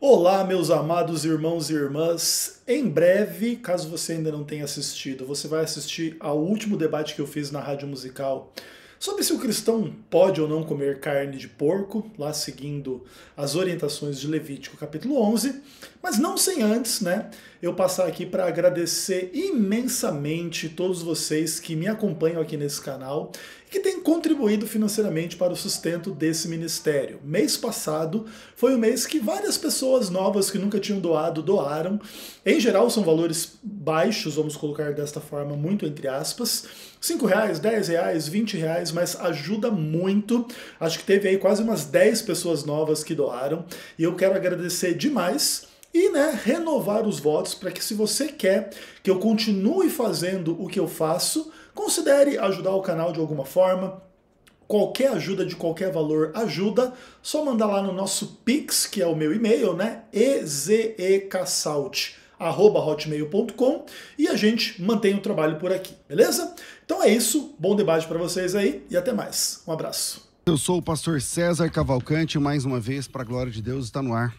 Olá, meus amados irmãos e irmãs. Em breve, caso você ainda não tenha assistido, você vai assistir ao último debate que eu fiz na Rádio Musical sobre se o cristão pode ou não comer carne de porco, lá seguindo as orientações de Levítico, capítulo 11, mas não sem antes, né, eu passar aqui para agradecer imensamente todos vocês que me acompanham aqui nesse canal e que têm contribuído financeiramente para o sustento desse ministério. Mês passado foi um mês que várias pessoas novas que nunca tinham doado doaram. Em geral são valores baixos, vamos colocar desta forma, muito entre aspas. 5 reais, 10 reais, 20 reais, mas ajuda muito. Acho que teve aí quase umas 10 pessoas novas que doaram e eu quero agradecer demais e né, renovar os votos para que, se você quer que eu continue fazendo o que eu faço, considere ajudar o canal de alguma forma. Qualquer ajuda de qualquer valor ajuda. Só mandar lá no nosso Pix, que é o meu e-mail, né? ezecassalt e a gente mantém o trabalho por aqui, beleza? Então é isso, bom debate para vocês aí e até mais. Um abraço. Eu sou o pastor César Cavalcante, mais uma vez, para a glória de Deus, está no ar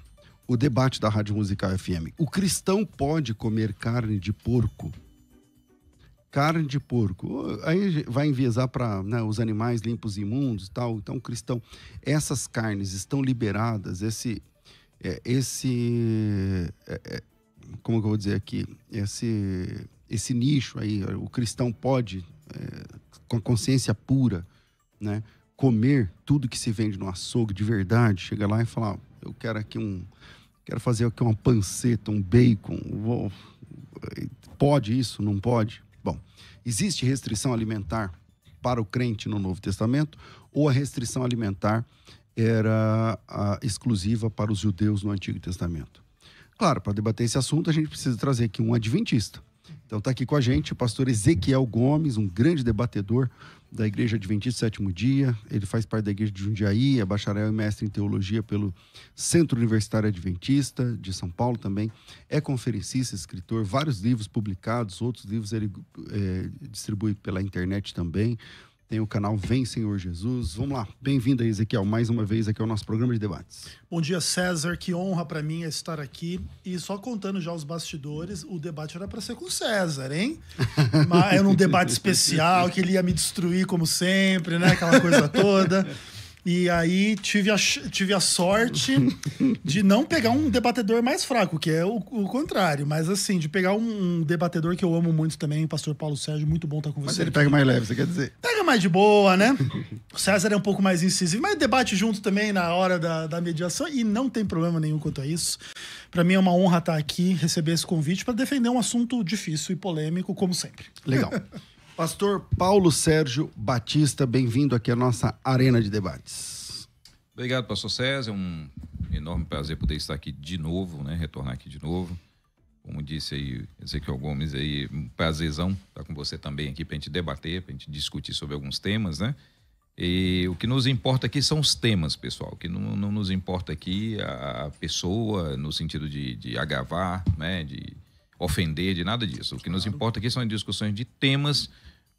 o debate da Rádio Musical FM. O cristão pode comer carne de porco? Carne de porco. Aí vai enviesar para né, os animais limpos e imundos e tal. Então, cristão, essas carnes estão liberadas, esse. É, esse é, é, como que eu vou dizer aqui? Esse, esse nicho aí, o cristão pode, é, com a consciência pura, né, comer tudo que se vende no açougue de verdade, chega lá e falar: eu quero aqui um Quero fazer aqui uma panceta, um bacon. Vou... Pode isso? Não pode? Bom, existe restrição alimentar para o crente no Novo Testamento ou a restrição alimentar era a, exclusiva para os judeus no Antigo Testamento? Claro, para debater esse assunto, a gente precisa trazer aqui um adventista. Então está aqui com a gente o pastor Ezequiel Gomes, um grande debatedor da Igreja Adventista do Sétimo Dia. Ele faz parte da Igreja de Jundiaí, é bacharel e mestre em teologia pelo Centro Universitário Adventista de São Paulo também. É conferencista, escritor, vários livros publicados, outros livros ele é, distribui pela internet também tem o canal Vem Senhor Jesus. Vamos lá, bem-vindo aí, Ezequiel, mais uma vez aqui ao nosso programa de debates. Bom dia, César, que honra para mim é estar aqui. E só contando já os bastidores, o debate era para ser com o César, hein? Mas era um debate especial, que ele ia me destruir como sempre, né? Aquela coisa toda. E aí tive a, tive a sorte de não pegar um debatedor mais fraco, que é o, o contrário. Mas assim, de pegar um, um, debatedor que eu amo muito também, o pastor Paulo Sérgio, muito bom estar tá com você. Mas ele aqui. pega mais leve, você quer dizer? Pega mais de boa, né? O César é um pouco mais incisivo, mas debate junto também na hora da, da mediação e não tem problema nenhum quanto a isso. Para mim é uma honra estar tá aqui, receber esse convite para defender um assunto difícil e polêmico, como sempre. Legal. Pastor Paulo Sérgio Batista, bem-vindo aqui à nossa Arena de Debates. Obrigado, pastor César. É um enorme prazer poder estar aqui de novo, né? Retornar aqui de novo. Como disse aí Ezequiel Gomes aí, um prazerzão estar com você também aqui para a gente debater, para a gente discutir sobre alguns temas, né? E o que nos importa aqui são os temas, pessoal. O que não, não nos importa aqui é a pessoa, no sentido de, de agravar, né? De ofender, de nada disso. O que nos importa aqui são discussões de temas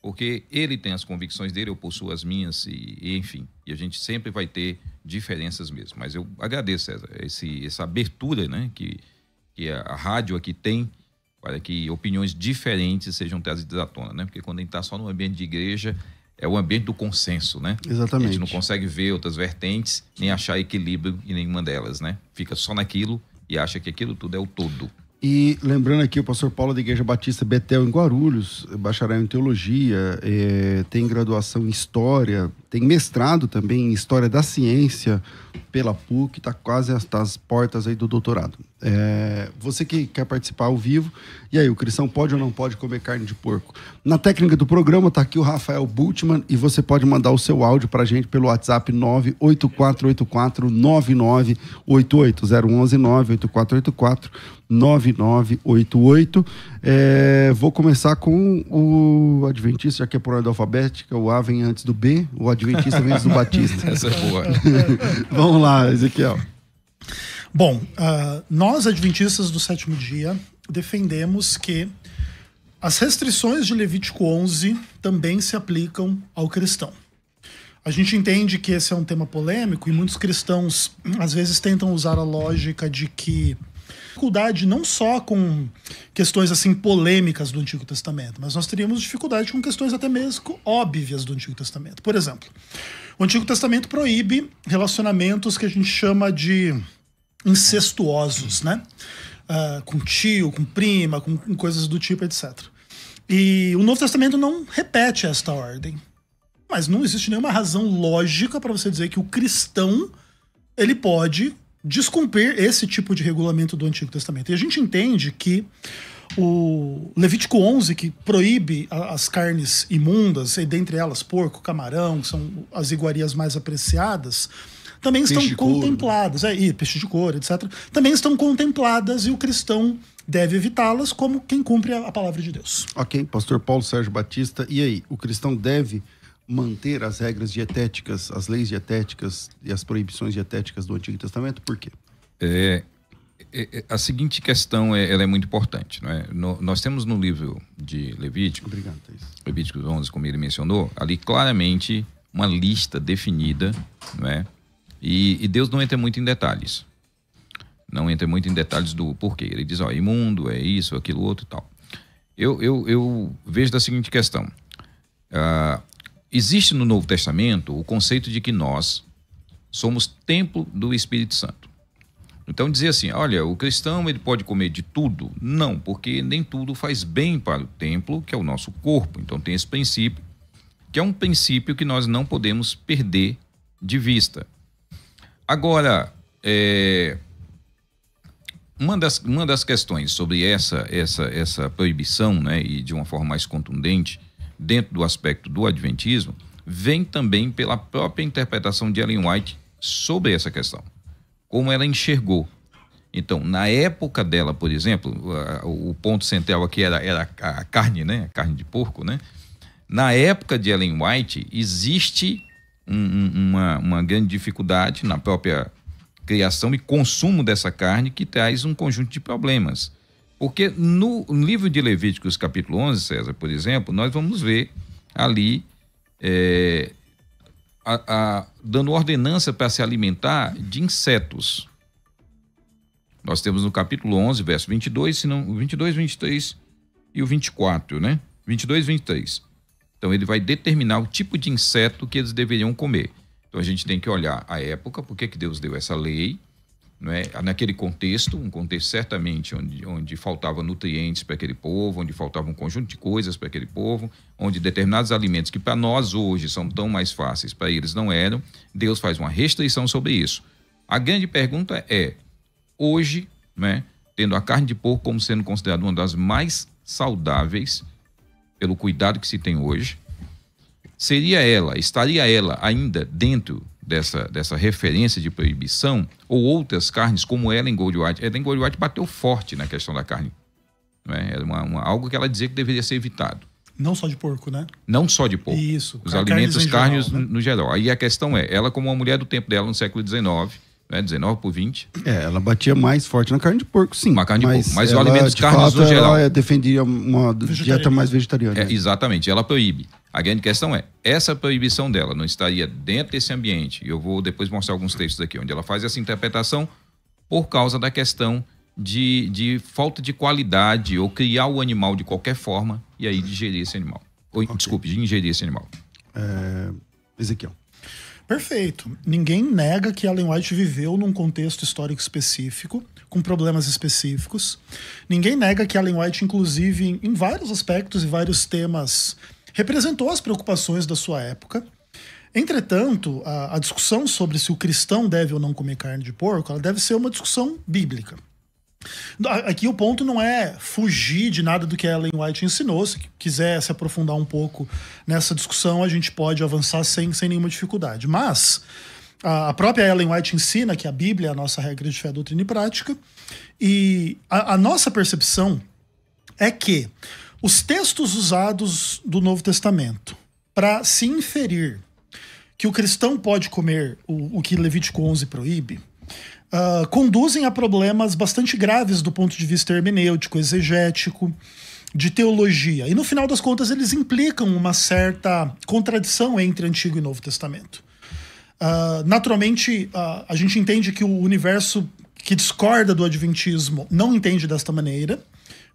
porque ele tem as convicções dele, eu possuo as minhas, e, e, enfim. E a gente sempre vai ter diferenças mesmo. Mas eu agradeço, esse, essa abertura né, que, que a, a, rádio aqui tem para que opiniões diferentes sejam trazidas à tona, né? Porque quando a gente está só no ambiente de igreja, é o ambiente do consenso, né? Exatamente. A gente não consegue ver outras vertentes, nem achar equilíbrio em nenhuma delas, né? Fica só naquilo e acha que aquilo tudo é o todo. E lembrando aqui, o pastor Paulo da Igreja Batista Betel em Guarulhos, bacharel em teologia, é, tem graduação em história, tem mestrado também em História da Ciência pela PUC, está quase tá às portas aí do doutorado. É, você que quer participar ao vivo, e aí, o cristão pode ou não pode comer carne de porco? Na técnica do programa está aqui o Rafael Bultmann e você pode mandar o seu áudio para a gente pelo WhatsApp 984849988, 011-98484-9988. É, vou começar com o Adventista, já que é por ordem alfabética, o A vem antes do B, o Adventista Adventista menos do Batista. Essa é boa. Vamos lá, Ezequiel. Bom, uh, nós adventistas do sétimo dia defendemos que as restrições de Levítico 11 também se aplicam ao cristão. A gente entende que esse é um tema polêmico e muitos cristãos às vezes tentam usar a lógica de que dificuldade não só com questões assim polêmicas do Antigo Testamento, mas nós teríamos dificuldade com questões até mesmo óbvias do Antigo Testamento. Por exemplo, o Antigo Testamento proíbe relacionamentos que a gente chama de incestuosos, né? Uh, com tio, com prima, com, com coisas do tipo, etc. E o Novo Testamento não repete esta ordem. Mas não existe nenhuma razão lógica para você dizer que o cristão ele pode descumprir esse tipo de regulamento do Antigo Testamento. E a gente entende que o Levítico 11, que proíbe as carnes imundas, e dentre elas porco, camarão, que são as iguarias mais apreciadas, também peixe estão né? contempladas. É, e peixe de couro, etc. Também estão contempladas e o cristão deve evitá-las como quem cumpre a palavra de Deus. Ok, pastor Paulo Sérgio Batista. E aí, o cristão deve manter as regras dietéticas, as leis dietéticas e as proibições dietéticas do Antigo Testamento? Por quê? É, é, é, a seguinte questão é, ela é muito importante. Não é? No, nós temos no livro de Levítico, Obrigado, Levítico 11, como ele mencionou, ali claramente uma lista definida, não é? E, e, Deus não entra muito em detalhes. Não entra muito em detalhes do porquê. Ele diz, ó, é imundo, é isso, aquilo, outro e tal. Eu, eu, eu vejo da seguinte questão. Ah, existe no Novo Testamento o conceito de que nós somos templo do Espírito Santo. Então dizer assim, olha, o cristão ele pode comer de tudo? Não, porque nem tudo faz bem para o templo, que é o nosso corpo. Então tem esse princípio, que é um princípio que nós não podemos perder de vista. Agora, é, uma, das, uma das questões sobre essa, essa, essa proibição, né, e de uma forma mais contundente, dentro do aspecto do Adventismo, vem também pela própria interpretação de Ellen White sobre essa questão, como ela enxergou. Então, na época dela, por exemplo, o ponto central aqui era, era a carne, né? A carne de porco, né? Na época de Ellen White, existe um, uma, uma grande dificuldade na própria criação e consumo dessa carne que traz um conjunto de problemas. Porque no livro de Levíticos, capítulo 11, César, por exemplo, nós vamos ver ali é, a, a, dando ordenança para se alimentar de insetos. Nós temos no capítulo 11, verso 22, se 22, 23 e o 24, né? 22, 23. Então ele vai determinar o tipo de inseto que eles deveriam comer. Então a gente tem que olhar a época, por que Deus deu essa lei, é Naquele contexto, um contexto certamente onde, onde faltava nutrientes para aquele povo, onde faltava um conjunto de coisas para aquele povo, onde determinados alimentos que para nós hoje são tão mais fáceis, para eles não eram, Deus faz uma restrição sobre isso. A grande pergunta é: hoje, né, tendo a carne de porco como sendo considerada uma das mais saudáveis, pelo cuidado que se tem hoje, seria ela, estaria ela ainda dentro dessa, dessa referência de proibição, ou outras carnes, como Ellen em Ellen Goldwhite bateu forte na questão da carne. é Era uma, uma, algo que ela dizia que deveria ser evitado. Não só de porco, né? Não só de porco. Isso. Os alimentos, carnes, carnes geral, né? no, geral. Aí a questão é, ela como uma mulher do tempo dela, no século XIX, 19 é? por 20. É, ela batia mais forte na carne de porco, sim. Uma carne mas de porco, mas ela, os alimentos de carnes no geral. Ela defendia uma dieta mais vegetariana. É, exatamente, ela proíbe. A grande questão é, essa proibição dela não estaria dentro desse ambiente. Eu vou depois mostrar alguns textos aqui onde ela faz essa interpretação por causa da questão de, de falta de qualidade ou criar o animal de qualquer forma e aí digerir esse animal. Ou, okay. Desculpe, de ingerir esse animal. É... Ezequiel. Perfeito. Ninguém nega que Ellen White viveu num contexto histórico específico, com problemas específicos. Ninguém nega que Ellen White, inclusive, em, em vários aspectos e vários temas representou as preocupações da sua época. Entretanto, a, a, discussão sobre se o cristão deve ou não comer carne de porco, ela deve ser uma discussão bíblica. Aqui o ponto não é fugir de nada do que Ellen White ensinou. Se quiser se aprofundar um pouco nessa discussão, a gente pode avançar sem, sem nenhuma dificuldade. Mas a própria Ellen White ensina que a Bíblia é a nossa regra de fé, doutrina e prática. E a, a nossa percepção é que os textos usados do Novo Testamento para se inferir que o cristão pode comer o, o que Levítico 11 proíbe, uh, conduzem a problemas bastante graves do ponto de vista hermenêutico, exegético, de teologia. E no final das contas, eles implicam uma certa contradição entre Antigo e Novo Testamento. Uh, naturalmente, uh, a gente entende que o universo que discorda do adventismo não entende desta maneira,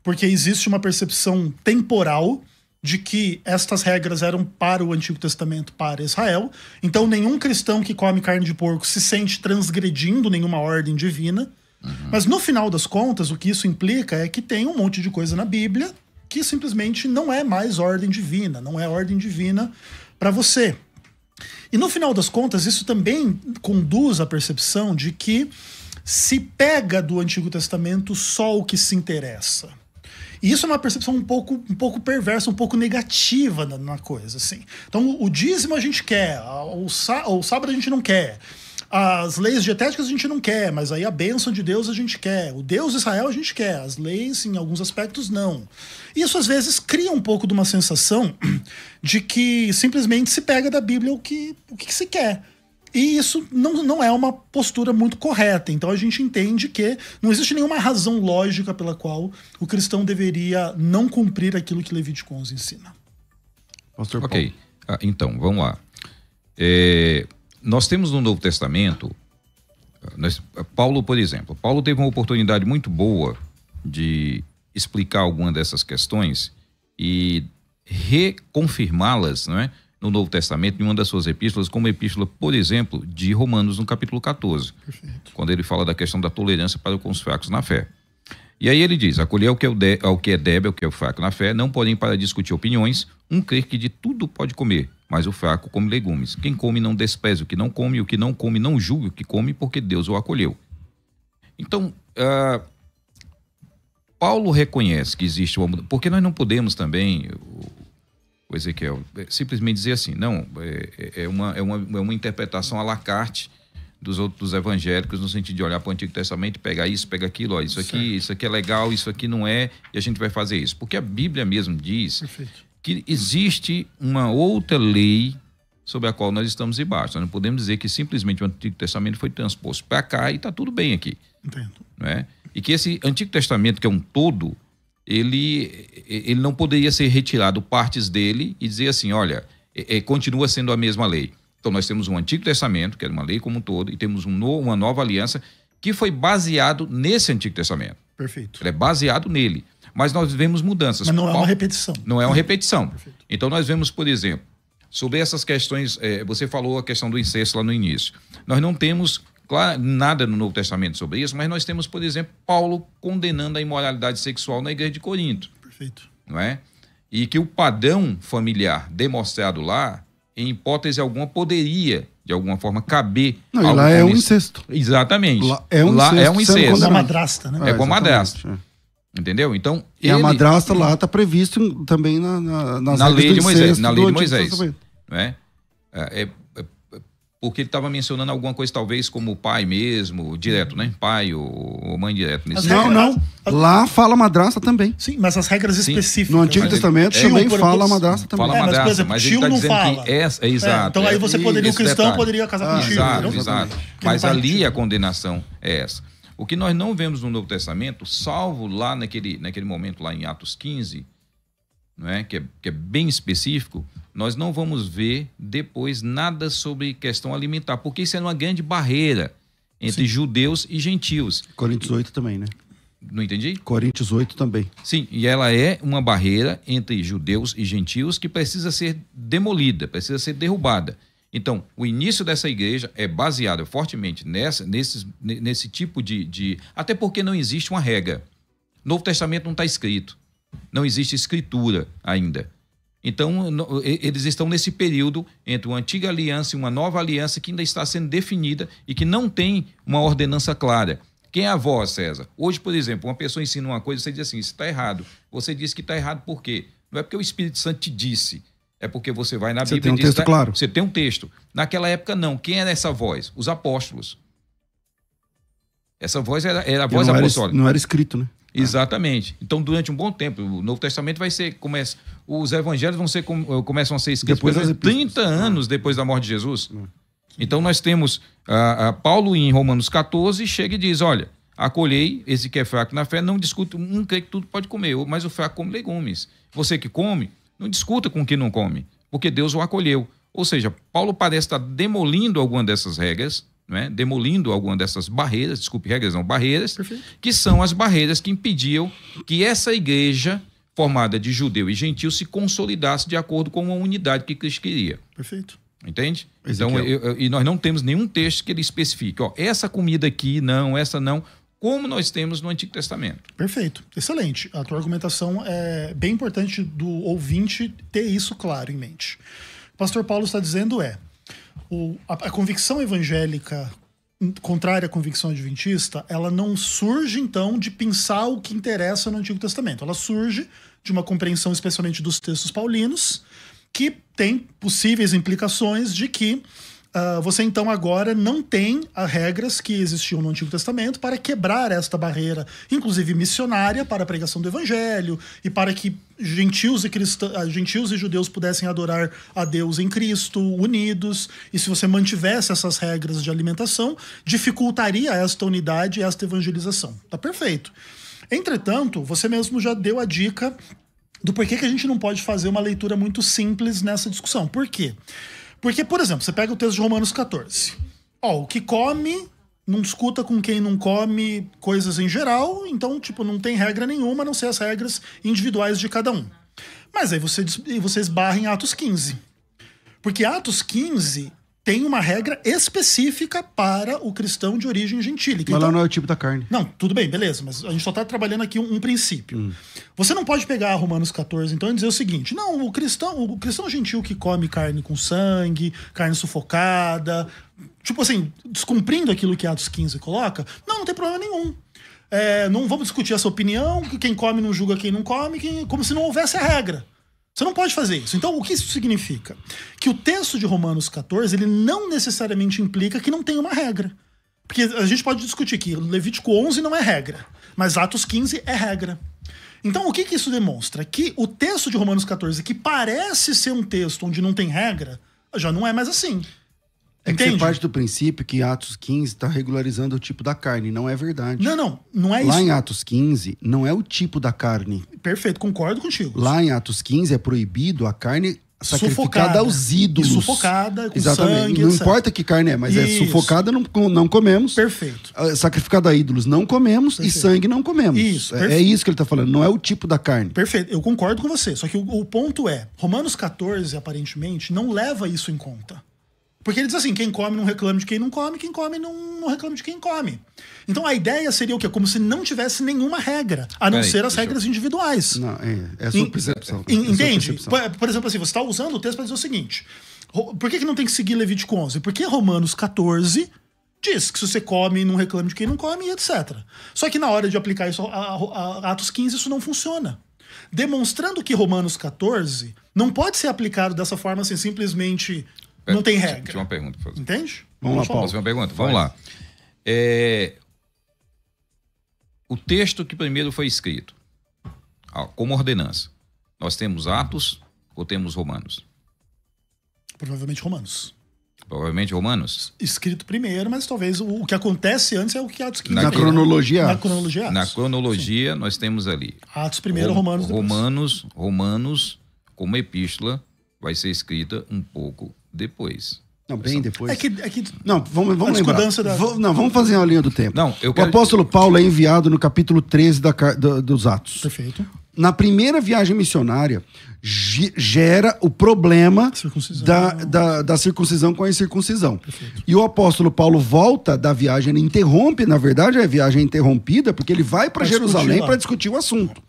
porque existe uma percepção temporal de que estas regras eram para o Antigo Testamento, para Israel. Então, nenhum cristão que come carne de porco se sente transgredindo nenhuma ordem divina. Uhum. Mas, no final das contas, o que isso implica é que tem um monte de coisa na Bíblia que simplesmente não é mais ordem divina, não é ordem divina para você. E, no final das contas, isso também conduz à percepção de que se pega do Antigo Testamento só o que se interessa. E isso é uma percepção um pouco, um pouco perversa, um pouco negativa na, na coisa, assim. Então, o dízimo a gente quer, o, o sábado a gente não quer as leis dietéticas a gente não quer, mas aí a bênção de Deus a gente quer. O Deus Israel a gente quer, as leis em alguns aspectos não. Isso às vezes cria um pouco de uma sensação de que simplesmente se pega da Bíblia o que, o que se quer. E isso não, não é uma postura muito correta. Então a gente entende que não existe nenhuma razão lógica pela qual o cristão deveria não cumprir aquilo que Levítico 11 ensina. Pastor Paulo. Ok, ah, então vamos lá. É, nós temos no Novo Testamento, nós, Paulo, por exemplo, Paulo teve uma oportunidade muito boa de explicar alguma dessas questões e reconfirmá-las, não é? no Novo Testamento, em uma das suas epístolas, como a epístola, por exemplo, de Romanos, no capítulo 14, Perfeito. quando ele fala da questão da tolerância para com os fracos na fé. E aí ele diz: acolher ao que, é de, ao que é débil, ao que é fraco na fé, não porém para discutir opiniões, um crer que de tudo pode comer, mas o fraco come legumes. Quem come não despreze o que não come, o que não come não julgue o que come, porque Deus o acolheu. Então, uh, Paulo reconhece que existe uma mudança, porque nós não podemos também, o Ezequiel. É, simplesmente dizer assim, não, é, é, é, uma, é, uma, é uma interpretação à la carte dos outros evangélicos, no sentido de olhar para o Antigo Testamento pegar isso, pegar aquilo, ó, isso aqui, isso aqui é legal, isso aqui não é, e a gente vai fazer isso. Porque a Bíblia mesmo diz Perfeito. que existe uma outra lei sobre a qual nós estamos embaixo. Nós não podemos dizer que simplesmente o Antigo Testamento foi transposto para cá e está tudo bem aqui. Entendo. Né? E que esse Antigo Testamento, que é um todo, ele, ele não poderia ser retirado partes dele e dizer assim, olha, é, é, continua sendo a mesma lei. Então nós temos um Antigo Testamento, que era uma lei como um todo, e temos um no, uma nova aliança que foi baseado nesse Antigo Testamento. Perfeito. Ele é baseado nele. Mas nós vemos mudanças. Mas não é uma repetição. Não é uma repetição. Perfeito. Então nós vemos, por exemplo, sobre essas questões, é, você falou a questão do incesto lá no início. Nós não temos Claro, nada no Novo Testamento sobre isso, mas nós temos, por exemplo, Paulo condenando a imoralidade sexual na igreja de Corinto. Perfeito. Não é? E que o padrão familiar demonstrado lá, em hipótese alguma, poderia, de alguma forma, caber. Não, lá é um incesto. Exatamente. Lá é um lá é incesto. É um incesto. uma madrasta, né? É, é com madrasta. Entendeu? Então. E ele... a madrasta lá está previsto também na, na, nas na lei de Moisés. Na lei de Moisés. É, é, é porque ele estava mencionando alguma coisa, talvez, como pai mesmo, direto, né? Pai ou, ou mãe direto. Nesse não, não. Lá fala madrasta também. Sim, mas as regras Sim. específicas. No Antigo Testamento é, também fala madrasta também. Fala é, madrasta, mas, por exemplo, mas tio tá não fala. É, é, exato. então é aí você poderia, o cristão detalhe. poderia casar ah, com tio. Exato, não? exato. Mas ali a é condenação é essa. O que nós não vemos no Novo Testamento, salvo lá naquele, naquele momento, lá em Atos 15, não é? Que, é, que é bem específico, nós não vamos ver depois nada sobre questão alimentar, porque isso é uma grande barreira entre Sim. judeus e gentios. Coríntios 8 também, né? Não entendi? Coríntios 8 também. Sim, e ela é uma barreira entre judeus e gentios que precisa ser demolida, precisa ser derrubada. Então, o início dessa igreja é baseado fortemente nessa, nesse, nesse tipo de, de. Até porque não existe uma regra. Novo Testamento não está escrito não existe escritura ainda. Então, eles estão nesse período entre uma antiga aliança e uma nova aliança que ainda está sendo definida e que não tem uma ordenança clara. Quem é a voz, César? Hoje, por exemplo, uma pessoa ensina uma coisa, você diz assim, isso está errado. Você diz que está errado por quê? Não é porque o Espírito Santo te disse, é porque você vai na você Bíblia. Você tem um texto tá claro. Você tem um texto. Naquela época, não. Quem era essa voz? Os apóstolos. Essa voz era, era a voz apostólica. Não era escrito, né? Tá. Exatamente. Então, durante um bom tempo, o Novo Testamento vai ser. Começa, os evangelhos vão ser, eh, começam a ser escritos depois das 30 ah. anos depois da morte de Jesus. Hum. Então, nós temos a, ah, a ah, Paulo em Romanos 14, chega e diz: olha, acolhei esse que é fraco na fé, não discuto, um crê é que tudo pode comer, mas o fraco come legumes. Você que come, não discuta com quem não come, porque Deus o acolheu. Ou seja, Paulo parece estar demolindo alguma dessas regras né, demolindo alguma dessas barreiras, desculpe, regras não, barreiras, Perfeito. que são as barreiras que impediam que essa igreja formada de judeu e gentil se consolidasse de acordo com a unidade que Cristo queria. Perfeito. Entende? Então, Ezequiel. Então, eu, eu, e nós não temos nenhum texto que ele especifique, ó, essa comida aqui não, essa não, como nós temos no Antigo Testamento. Perfeito, excelente. A tua argumentação é bem importante do ouvinte ter isso claro em mente. O pastor Paulo está dizendo é, o, a, a convicção evangélica contrária à convicção adventista, ela não surge então de pensar o que interessa no Antigo Testamento. Ela surge de uma compreensão especialmente dos textos paulinos, que tem possíveis implicações de que Uh, você então agora não tem as regras que existiam no Antigo Testamento para quebrar esta barreira, inclusive missionária, para a pregação do Evangelho e para que gentios e, cristãos, ah, gentios e judeus pudessem adorar a Deus em Cristo, unidos. E se você mantivesse essas regras de alimentação, dificultaria esta unidade e esta evangelização. Tá perfeito. Entretanto, você mesmo já deu a dica do porquê que a gente não pode fazer uma leitura muito simples nessa discussão. Por quê? Porque, por exemplo, você pega o texto de Romanos 14. Ó, o que come não discuta com quem não come coisas em geral, então, tipo, não tem regra nenhuma, a não ser as regras individuais de cada um. Mas aí você, você esbarra em Atos 15. Porque Atos 15 tem uma regra específica para o cristão de origem gentílica. Mas então, lá não é o tipo da carne. Não, tudo bem, beleza, mas a gente só está trabalhando aqui um, um princípio. Hum. Você não pode pegar Romanos 14, então, e dizer o seguinte: não, o cristão, o cristão gentil que come carne com sangue, carne sufocada, tipo assim, descumprindo aquilo que Atos 15 coloca, não, não tem problema nenhum. É, não vamos discutir essa opinião, que quem come não julga quem não come, quem, como se não houvesse a regra. Você não pode fazer isso. Então, o que isso significa? Que o texto de Romanos 14, ele não necessariamente implica que não tem uma regra. Porque a gente pode discutir que Levítico 11 não é regra, mas Atos 15 é regra. Então, o que, que isso demonstra? Que o texto de Romanos 14, que parece ser um texto onde não tem regra, já não é mais assim. É que você parte do princípio que Atos 15 está regularizando o tipo da carne. Não é verdade. Não, não. Não é Lá isso. Lá em Atos 15, não é o tipo da carne. Perfeito, concordo contigo. Lá em Atos 15 é proibido a carne sacrificada sufocada. aos ídolos. E sufocada, com Exatamente. sangue. Não etc. importa que carne é, mas é Isso. é sufocada, não, não comemos. Perfeito. Ah, sacrificada a ídolos, não comemos. Perfeito. E sangue, não comemos. Isso, é, é, isso que ele está falando, não é o tipo da carne. Perfeito, eu concordo com você. Só que o, o ponto é, Romanos 14, aparentemente, não leva isso em conta. Porque ele diz assim: quem come não reclama de quem não come, quem come não, não reclama de quem come. Então a ideia seria o quê? Como se não tivesse nenhuma regra, a não é, ser as regras eu... individuais. Não, é, é a sua percepção. É entende? sua percepção. Por, exemplo, assim, você está usando o texto para dizer o seguinte: por que, que não tem que seguir Levítico 11? Porque Romanos 14 diz que se você come, não reclame de quem não come, etc. Só que na hora de aplicar isso a, a, a Atos 15, isso não funciona demonstrando que Romanos 14 não pode ser aplicado dessa forma assim, simplesmente não tem regra. Tinha uma pergunta. Pra Entende? Vamos lá, Paulo. fazer uma pergunta? Vamos Vai. lá. É... O texto que primeiro foi escrito, como ordenança, nós temos Atos ou temos Romanos? Provavelmente Romanos. Provavelmente romanos. Escrito primeiro, mas talvez o, que acontece antes é o que Atos 15. Na cronologia. Na cronologia. Atos. Na cronologia, nós temos ali. Atos primeiro, Romanos depois. Romanos, Romanos, como epístola, vai ser escrita um pouco depois. Não, bem depois. É que, é que... Não, vamos, vamos lembrar. Da... Vou, não, vamos fazer uma linha do tempo. Não, eu quero... O apóstolo Paulo é enviado no capítulo 13 da, dos Atos. Perfeito. Na primeira viagem missionária, gera o problema circuncisão. Da, da, da, circuncisão com a incircuncisão. Perfeito. E o apóstolo Paulo volta da viagem, ele interrompe, na verdade, a viagem é interrompida, porque ele vai para Jerusalém para discutir o assunto.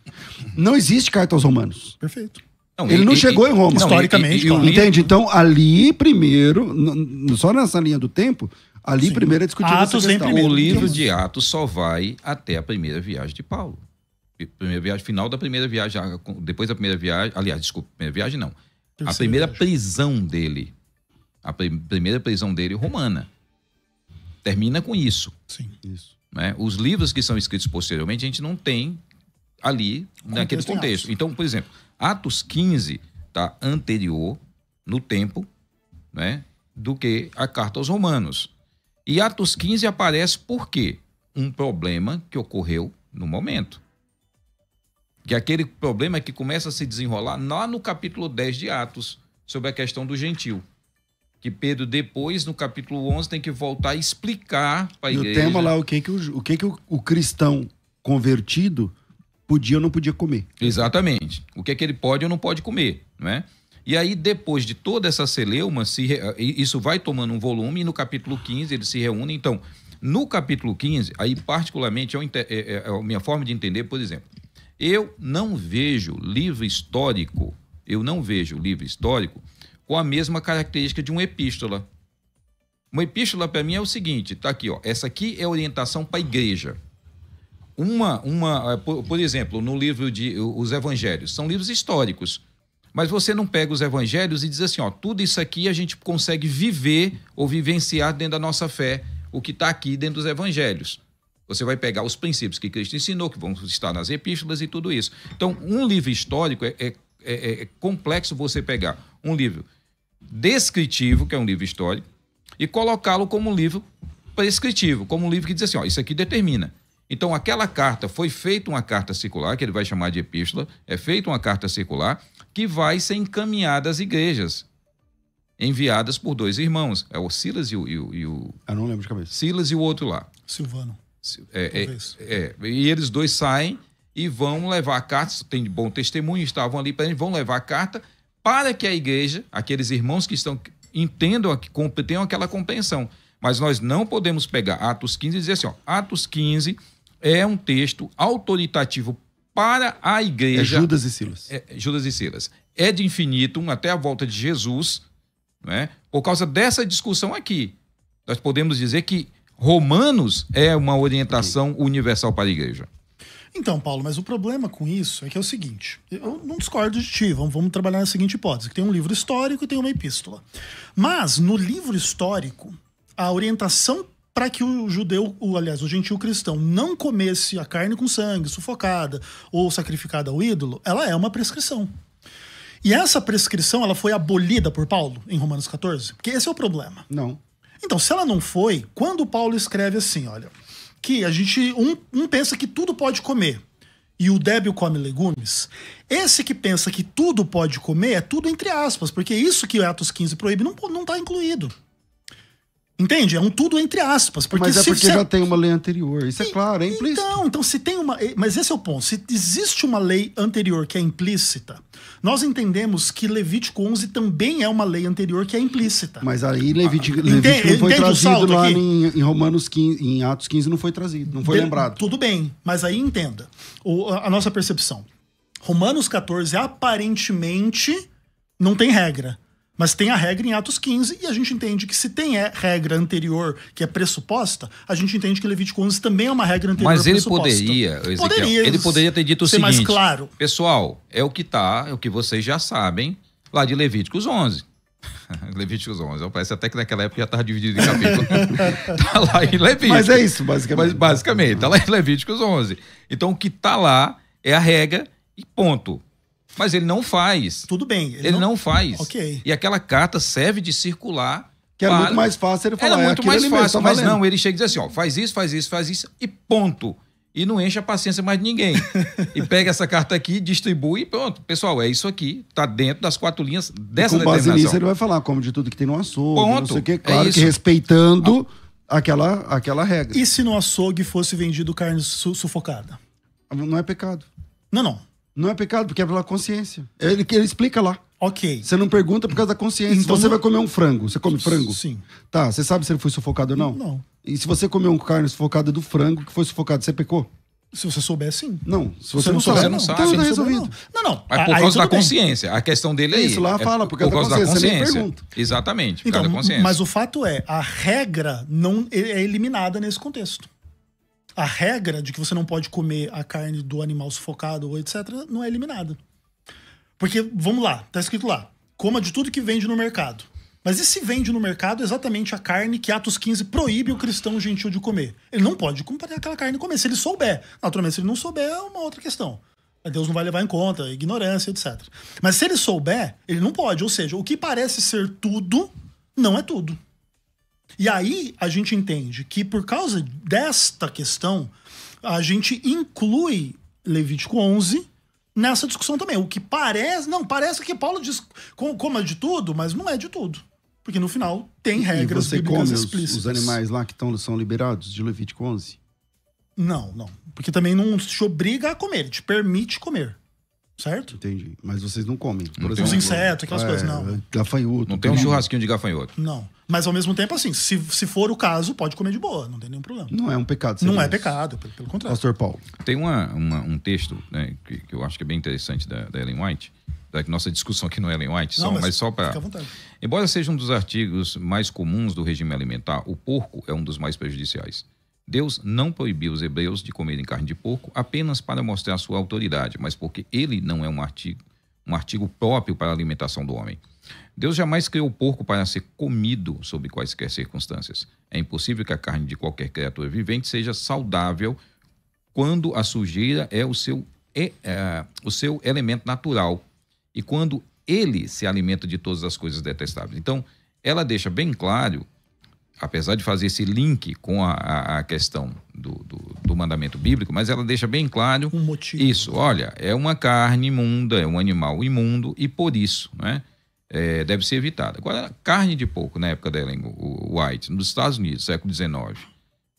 Não existe carta aos romanos. Perfeito. Não, ele não chegou em Roma, historicamente. Claro. Entende? Então, ali primeiro, só nessa linha do tempo, ali Sim. primeiro é discutido Atos essa questão. Primeiro, o livro de Atos só vai até a primeira viagem de Paulo. Primeira viagem, final da primeira viagem, depois da primeira viagem, aliás, desculpa, primeira viagem não. a primeira viagem. prisão dele. A primeira prisão dele romana. Termina com isso. Sim. Isso. Né? Os livros que são escritos posteriormente, a gente não tem ali naquele contexto. Então, por exemplo, Atos 15 está anterior no tempo né, do que a carta aos Romanos. E Atos 15 aparece por quê? Um problema que ocorreu no momento. Que é aquele problema que começa a se desenrolar lá no capítulo 10 de Atos, sobre a questão do gentil. Que Pedro, depois, no capítulo 11, tem que voltar a explicar para a igreja. E o tema lá, o que, que, o, o, que, que o, o cristão convertido podia ou não podia comer. Exatamente. O que é que ele pode ou não pode comer, não é? E aí, depois de toda essa celeuma, se, isso vai tomando um volume e no capítulo 15 eles se reúnem. Então, no capítulo 15, aí particularmente é, é, é, é a minha forma de entender, por exemplo, eu não vejo livro histórico, eu não vejo livro histórico com a mesma característica de uma epístola. Uma epístola para mim é o seguinte, tá aqui, ó, essa aqui é orientação para a igreja. Uma, uma é, por, por exemplo, no livro de Os Evangelhos, são livros históricos. Mas você não pega os evangelhos e diz assim, ó, tudo isso aqui a gente consegue viver ou vivenciar dentro da nossa fé, o que está aqui dentro dos evangelhos. Você vai pegar os princípios que Cristo ensinou, que vão estar nas epístolas e tudo isso. Então, um livro histórico é, é, é, é complexo você pegar um livro descritivo, que é um livro histórico, e colocá-lo como um livro prescritivo, como um livro que diz assim, ó, isso aqui determina. Então, aquela carta foi feita uma carta circular, que ele vai chamar de epístola, é feita uma carta circular que vai ser encaminhada às igrejas, enviadas por dois irmãos, é o Silas e o. E o, e o Eu não lembro de cabeça. Silas e o outro lá. Silvano. É, é, é, e eles dois saem e vão levar a carta, tem bom testemunho, estavam ali para vão levar a carta para que a igreja, aqueles irmãos que estão, entendam, tenham aquela compreensão. Mas nós não podemos pegar Atos 15 e dizer assim, ó, Atos 15 é um texto autoritativo para a igreja. É Judas e Silas. É, é Judas e Silas. É de infinitum até a volta de Jesus, né? por causa dessa discussão aqui. Nós podemos dizer que Romanos é uma orientação universal para a igreja. Então, Paulo, mas o problema com isso é que é o seguinte: eu não discordo de ti, vamos, vamos trabalhar na seguinte hipótese: que tem um livro histórico e tem uma epístola. Mas no livro histórico, a orientação para que o judeu, o, aliás, o gentil cristão, não comesse a carne com sangue, sufocada ou sacrificada ao ídolo, ela é uma prescrição. E essa prescrição ela foi abolida por Paulo em Romanos 14? Porque esse é o problema. Não. Então, se ela não foi, quando Paulo escreve assim, olha, que a gente. Um, um pensa que tudo pode comer e o débil come legumes, esse que pensa que tudo pode comer é tudo entre aspas, porque isso que Atos 15 proíbe não está incluído. Entende? É um tudo entre aspas. Porque mas é porque se, já é... tem uma lei anterior. Isso é e, é claro, é implícito. Então, então, se tem uma. Mas esse é o ponto. Se existe uma lei anterior que é implícita, nós entendemos que Levítico 11 também é uma lei anterior que é implícita. Mas aí Levítico, ah, Levítico entende, não foi trazido lá em, em, Romanos 15, em Atos 15, não foi trazido, não foi De, lembrado. Tudo bem, mas aí entenda o, a, a nossa percepção. Romanos 14 aparentemente não tem regra. Mas tem a regra em Atos 15 e a gente entende que se tem é regra anterior que é pressuposta, a gente entende que Levítico 11 também é uma regra anterior Mas ele poderia, Ezequiel, poderia, ele poderia ter dito o seguinte, mais claro. pessoal, é o que tá, é o que vocês já sabem lá de Levítico 11. Levítico 11. Parece até que naquela época já estava dividido em capítulo. tá lá em Levítico Mas é isso, basicamente. Mas, basicamente, tá lá em Levítico 11. Então o que tá lá é a regra e ponto. Mas ele não faz. Tudo bem. Ele, ele não... não... faz. Ok. E aquela carta serve de circular. Que era é para... muito mais fácil ele é falar. Era é muito é mais fácil, mesmo, tá mas não, ele chega e diz assim, ó, faz isso, faz isso, faz isso e ponto. E não enche a paciência mais de ninguém. e pega essa carta aqui, distribui e pronto. Pessoal, é isso aqui. Tá dentro das quatro linhas dessa e com base ele vai falar, como de tudo que tem no açougue, ponto. não sei o quê. Claro é que respeitando... Ah. aquela, aquela regra. E se no açougue fosse vendido carne su sufocada? Não é pecado. Não, não. Não é pecado, porque é pela consciência. Ele, ele explica lá. Ok. Você não pergunta por causa da consciência. Então, você vai comer um frango. Você come frango? Sim. Tá, você sabe se ele foi sufocado ou não? Não. E se você comeu um carne sufocada do frango que foi sufocado, você pecou? Se você souber, sim. Não, se você, você não, souber, não sabe. Então não, tá não, sabe. não, não, não. não, Mas por causa da bem. consciência. A questão dele é isso. Isso lá é fala, por causa, por é causa da consciência. Da consciência. Exatamente, por então, causa da consciência. Mas o fato é, a regra não é, é eliminada nesse contexto a regra de que você não pode comer a carne do animal sufocado ou etc. não é eliminada. Porque, vamos lá, tá escrito lá: coma de tudo que vende no mercado. Mas e se vende no mercado exatamente a carne que Atos 15 proíbe o cristão gentil de comer? Ele não pode comprar aquela carne e comer, se ele souber. Naturalmente, se ele não souber, é uma outra questão. Deus não vai levar em conta, é ignorância, etc. Mas se ele souber, ele não pode. Ou seja, o que parece ser tudo, não é tudo. E aí a gente entende que por causa desta questão, a gente inclui Levítico 11 nessa discussão também. O que parece. Não, parece que Paulo diz como é de tudo, mas não é de tudo. Porque no final tem regras e você come explícitas. Os, os animais lá que tão, são liberados de Levítico 11? Não, não. Porque também não te obriga a comer, te permite comer. Certo? Entendi. Mas vocês não comem. Por não exemplo, os insetos, aquelas é, coisas, não. É, gafanhoto. Não tem um churrasquinho de gafanhoto. Não. Mas ao mesmo tempo, assim, se, se for o caso, pode comer de boa, não tem nenhum problema. Não é um pecado. Não é pecado, pelo, pelo contrário. Pastor Paulo. Tem uma, uma um texto né, que, que, eu acho que é bem interessante da, da Ellen White, da nossa discussão aqui no Ellen White, não, só, mas, mas, só para. Embora seja um dos artigos mais comuns do regime alimentar, o porco é um dos mais prejudiciais. Deus não proibiu os hebreus de comerem carne de porco apenas para mostrar sua autoridade, mas porque ele não é um artigo, um artigo próprio para a alimentação do homem. Deus jamais criou o porco para ser comido sob quaisquer circunstâncias. É impossível que a carne de qualquer criatura vivente seja saudável quando a sujeira é o seu, é, é, o seu elemento natural e quando ele se alimenta de todas as coisas detestáveis. Então, ela deixa bem claro apesar de fazer esse link com a, a questão do, do, do, mandamento bíblico, mas ela deixa bem claro um motivo. isso. Olha, é uma carne imunda, é um animal imundo e por isso, né? É, deve ser evitada. Agora, carne de porco, na época da Ellen White, nos Estados Unidos, século XIX,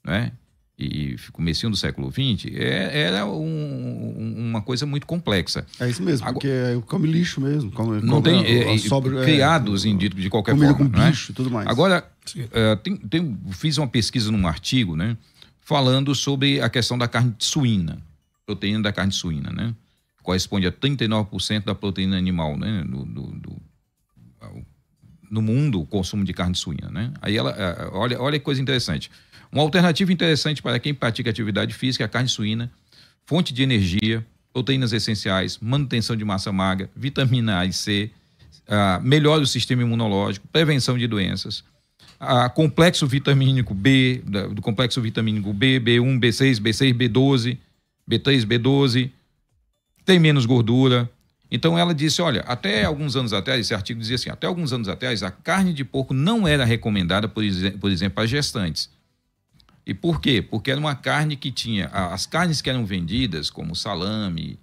né? e comecinho do século XX, é, era um, uma coisa muito complexa. É isso mesmo, Agora, porque é, come lixo mesmo. Come, não come, tem a, é, é, a, a tipo, é, criados é, em dito de qualquer forma. com bicho e tudo mais. Agora, tem, tem, fiz uma pesquisa num artigo, né? Falando sobre a questão da carne suína, proteína da carne suína, né? Corresponde a 39% da proteína animal, né? Do, do, do, no mundo, o consumo de carne suína, né? Aí ela, olha, olha que coisa interessante. Uma alternativa interessante para quem pratica atividade física é a carne suína, fonte de energia, proteínas essenciais, manutenção de massa magra, vitamina A e C, uh, melhora o sistema imunológico, prevenção de doenças. Uh, complexo vitamínico B, do complexo vitamínico B, B1, B6, B6, B12, B3, B12, tem menos gordura. Então ela disse: olha, até alguns anos atrás, esse artigo dizia assim: até alguns anos atrás, a carne de porco não era recomendada, por, por exemplo, para gestantes. E por quê? Porque era uma carne que tinha. As carnes que eram vendidas, como salame,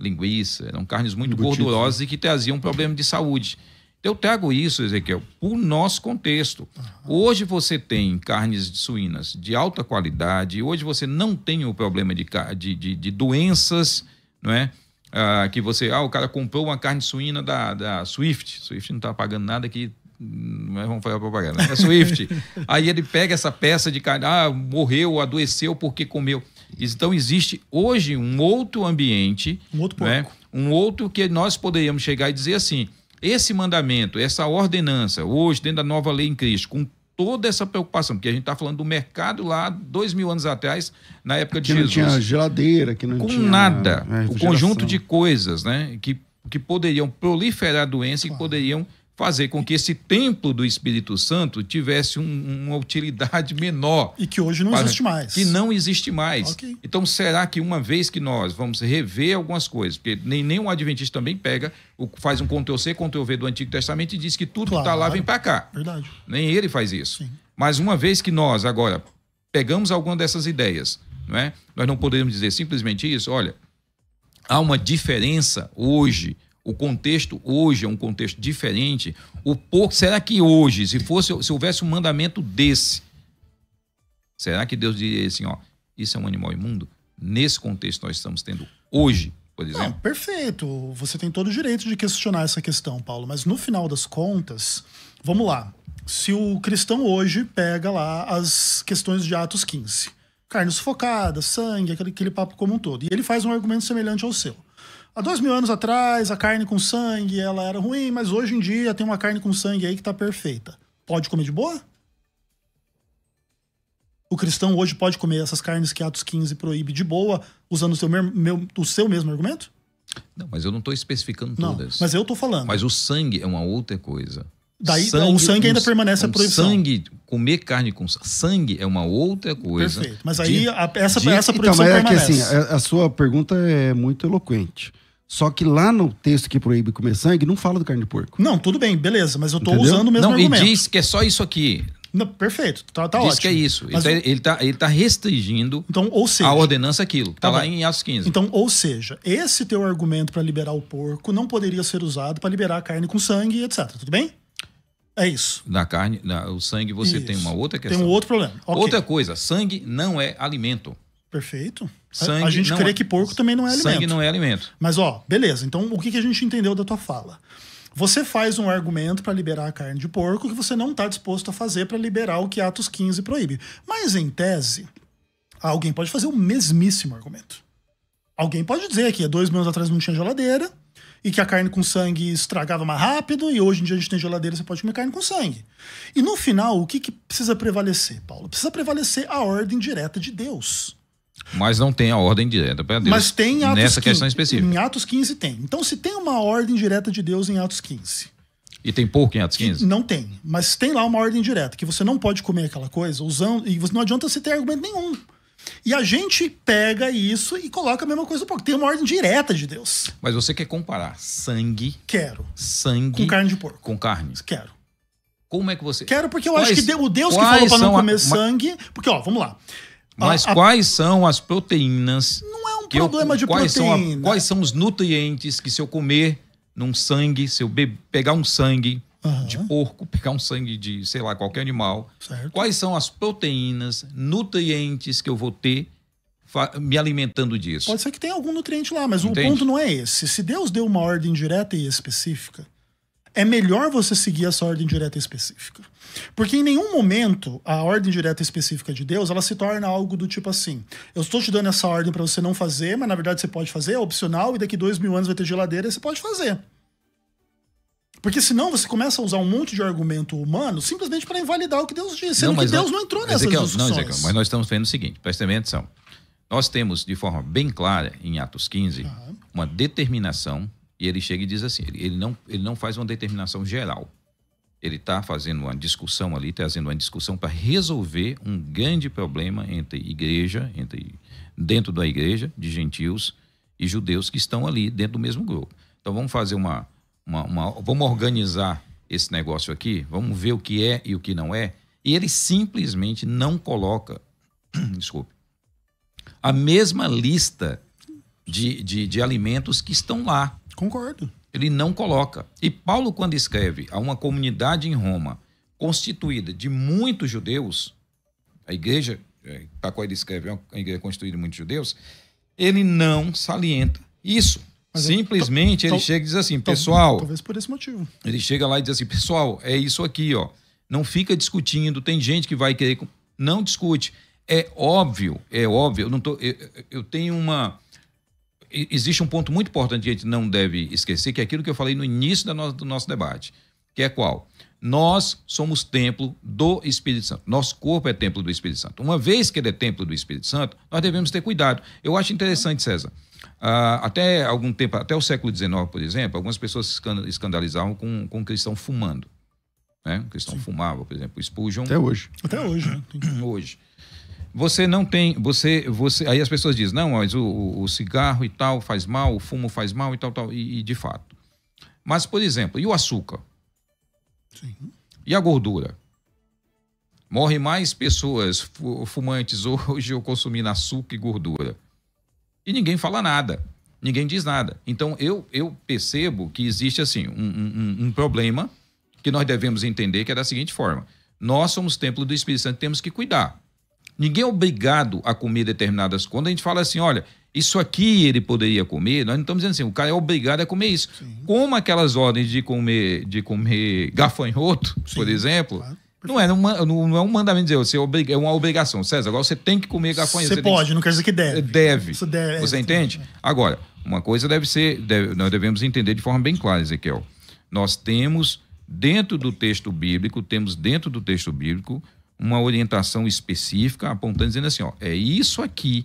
linguiça, eram carnes muito Embutido. Né? gordurosas e que traziam um problema de saúde. Então, eu trago isso, Ezequiel, para o nosso contexto. Hoje você tem carnes de suínas de alta qualidade, hoje você não tem o problema de, de, de, de doenças, não é? Ah, que você, ah, o cara comprou uma carne suína da, da Swift, Swift não está pagando nada que mas é, vamos fazer a propaganda, né? É Swift. aí ele pega essa peça de carne, ah, morreu, adoeceu porque comeu. Então existe hoje um outro ambiente, um outro, né? um outro que nós poderíamos chegar e dizer assim, esse mandamento, essa ordenança, hoje dentro da nova lei em Cristo, com toda essa preocupação, porque a gente está falando do mercado lá dois mil anos atrás, na época que de Jesus. não tinha geladeira, que não com tinha... Com nada, o conjunto de coisas, né, que, que poderiam proliferar a doença claro. e poderiam fazer com que esse templo do Espírito Santo tivesse um, uma utilidade menor. E que hoje não para... existe mais. Que não existe mais. Okay. Então, será que uma vez que nós vamos rever algumas coisas, porque nem, nenhum adventista também pega, faz um Ctrl-C, Ctrl-V do Antigo Testamento e diz que tudo claro, que está lá vem para cá. Verdade. Nem ele faz isso. Sim. Mas uma vez que nós, agora, pegamos alguma dessas ideias, não é? nós não podemos dizer simplesmente isso, olha, há uma diferença hoje o contexto hoje é um contexto diferente. O pouco, será que hoje, se fosse, se houvesse um mandamento desse, será que Deus diria assim, ó, isso é um animal imundo? Nesse contexto nós estamos tendo hoje, por exemplo. Não, perfeito. Você tem todo o direito de questionar essa questão, Paulo, mas no final das contas, vamos lá. Se o cristão hoje pega lá as questões de Atos 15, carne sufocada, sangue, aquele, aquele papo como um todo, e ele faz um argumento semelhante ao seu. Há dois mil anos atrás, a carne com sangue ela era ruim, mas hoje em dia tem uma carne com sangue aí que tá perfeita. Pode comer de boa? O cristão hoje pode comer essas carnes que Atos 15 proíbe de boa, usando o seu, meu, o seu mesmo argumento? Não, mas eu não estou especificando não, todas. Mas eu estou falando. Mas o sangue é uma outra coisa. Daí, sangue, o sangue ainda um, permanece um a proibição. Sangue, comer carne com sangue é uma outra coisa. Perfeito. Mas aí de, a, essa, de, essa proibição então, mas é permanece. Que, assim, a, a sua pergunta é muito eloquente. Só que lá no texto que proíbe comer sangue, não fala do carne de porco. Não, tudo bem, beleza, mas eu estou usando o mesmo não, argumento. E diz que é só isso aqui. Não, perfeito, tá, tá diz ótimo. que é isso. Mas ele, está ele, tá, ele tá restringindo então, ou seja, a ordenança aquilo, que tá, tá lá em Atos 15. Então, ou seja, esse teu argumento para liberar o porco não poderia ser usado para liberar a carne com sangue, etc. Tudo bem? É isso. Na carne, na, o sangue você isso. tem uma outra questão. Tem um outro problema. Okay. Outra coisa, sangue não é alimento. Perfeito. Sangue a, gente crê é... que porco também não é alimento. Sangue não é alimento. Mas, ó, beleza. Então, o que, a gente entendeu da tua fala? Você faz um argumento para liberar a carne de porco que você não está disposto a fazer para liberar o que Atos 15 proíbe. Mas, em tese, alguém pode fazer o mesmíssimo argumento. Alguém pode dizer que há dois meses atrás não tinha geladeira e que a carne com sangue estragava mais rápido e hoje em dia a gente tem geladeira, você pode comer carne com sangue. E no final, o que, que precisa prevalecer, Paulo? Precisa prevalecer a ordem direta de Deus. Mas não tem a ordem direta para Deus. Mas tem Atos nessa 15, questão específica. Em Atos 15 tem. Então, se tem uma ordem direta de Deus em Atos 15. E tem pouco em Atos 15? Não tem. Mas tem lá uma ordem direta, que você não pode comer aquela coisa, usando. E não adianta você ter argumento nenhum. E a gente pega isso e coloca a mesma coisa porque tem uma ordem direta de Deus. Mas você quer comparar sangue? Quero. Sangue com carne de porco? Com carne. Quero. Como é que você? Quero porque eu quais, acho que o Deus que falou para não comer a... sangue, porque ó, vamos lá. Mas a, quais são as proteínas? Não é um problema eu, de quais proteína. São a, quais são os nutrientes que se eu comer num sangue, se eu be, pegar um sangue uhum. de porco, pegar um sangue de, sei lá, qualquer animal, certo. quais são as proteínas, nutrientes que eu vou ter me alimentando disso? Pode ser que tenha algum nutriente lá, mas Entende? o ponto não é esse. Se Deus deu uma ordem direta e específica, é melhor você seguir essa ordem direta específica. Porque em nenhum momento a ordem direta específica de Deus ela se torna algo do tipo assim: eu estou te dando essa ordem para você não fazer, mas na verdade você pode fazer, é opcional, e daqui dois mil anos vai ter geladeira e você pode fazer. Porque senão você começa a usar um monte de argumento humano simplesmente para invalidar o que Deus disse, sendo não, que Deus nós, não entrou nessas Ezequiel, Não, Ezequiel, mas nós estamos vendo o seguinte, prestem atenção. Nós temos de forma bem clara em Atos 15 ah. uma determinação e ele chega e diz assim: ele não, ele não faz uma determinação geral. Ele está fazendo uma discussão ali, trazendo uma discussão para resolver um grande problema entre igreja, entre dentro da igreja, de gentios e judeus que estão ali dentro do mesmo grupo. Então vamos fazer uma, uma, uma vamos organizar esse negócio aqui, vamos ver o que é e o que não é. E ele simplesmente não coloca, desculpe, a mesma lista de, de, de alimentos que estão lá Concordo. Ele não coloca. E Paulo, quando escreve a uma comunidade em Roma constituída de muitos judeus, a igreja para é, qual ele escreve é uma igreja constituída de muitos judeus, ele não salienta isso. Mas Simplesmente ele, chega e diz assim, pessoal. Talvez por esse motivo. Ele chega lá e diz assim, pessoal, é isso aqui, ó. Não fica discutindo. Tem gente que vai querer. Não discute. É óbvio, é óbvio. Eu, não tô, eu, eu tenho uma, existe um ponto muito importante que a gente não deve esquecer, que é aquilo que eu falei no início no, do nosso debate, que é qual? Nós somos templo do Espírito Santo. Nosso corpo é templo do Espírito Santo. Uma vez que ele é templo do Espírito Santo, nós devemos ter cuidado. Eu acho interessante, César. Uh, até algum tempo, até o século XIX, por exemplo, algumas pessoas escandalizavam com, com o cristão fumando. Né? O cristão Sim. fumava, por exemplo, o Spurgeon. Até hoje. Até hoje. Né? hoje. Você não tem, você, você, aí as pessoas dizem, não, mas o, o cigarro e tal faz mal, o fumo faz mal e tal, tal, e, e de fato. Mas, por exemplo, e o açúcar? Sim. E a gordura? Morrem mais pessoas fumantes hoje ou consumindo açúcar e gordura. E ninguém fala nada, ninguém diz nada. Então, eu, eu percebo que existe, assim, um, um, um problema que nós devemos entender que é da seguinte forma. Nós somos templo do Espírito Santo, temos que cuidar. Ninguém é obrigado a comer determinadas coisas. A gente fala assim, olha, isso aqui ele poderia comer. Nós não estamos dizendo assim, o cara é obrigado a comer isso. Sim. Como aquelas ordens de comer, de comer gafanhoto, Sim. por exemplo. Claro. Não é, não é um mandamento dizer, você é, é uma obrigação. César, agora você tem que comer gafanhoto. Você, pode, não quer dizer que deve. Deve. Isso deve é, você é, entende? É. Agora, uma coisa deve ser, deve, nós devemos entender de forma bem clara, Ezequiel. Nós temos dentro do texto bíblico, temos dentro do texto bíblico uma orientação específica apontando dizendo assim, ó, é isso aqui,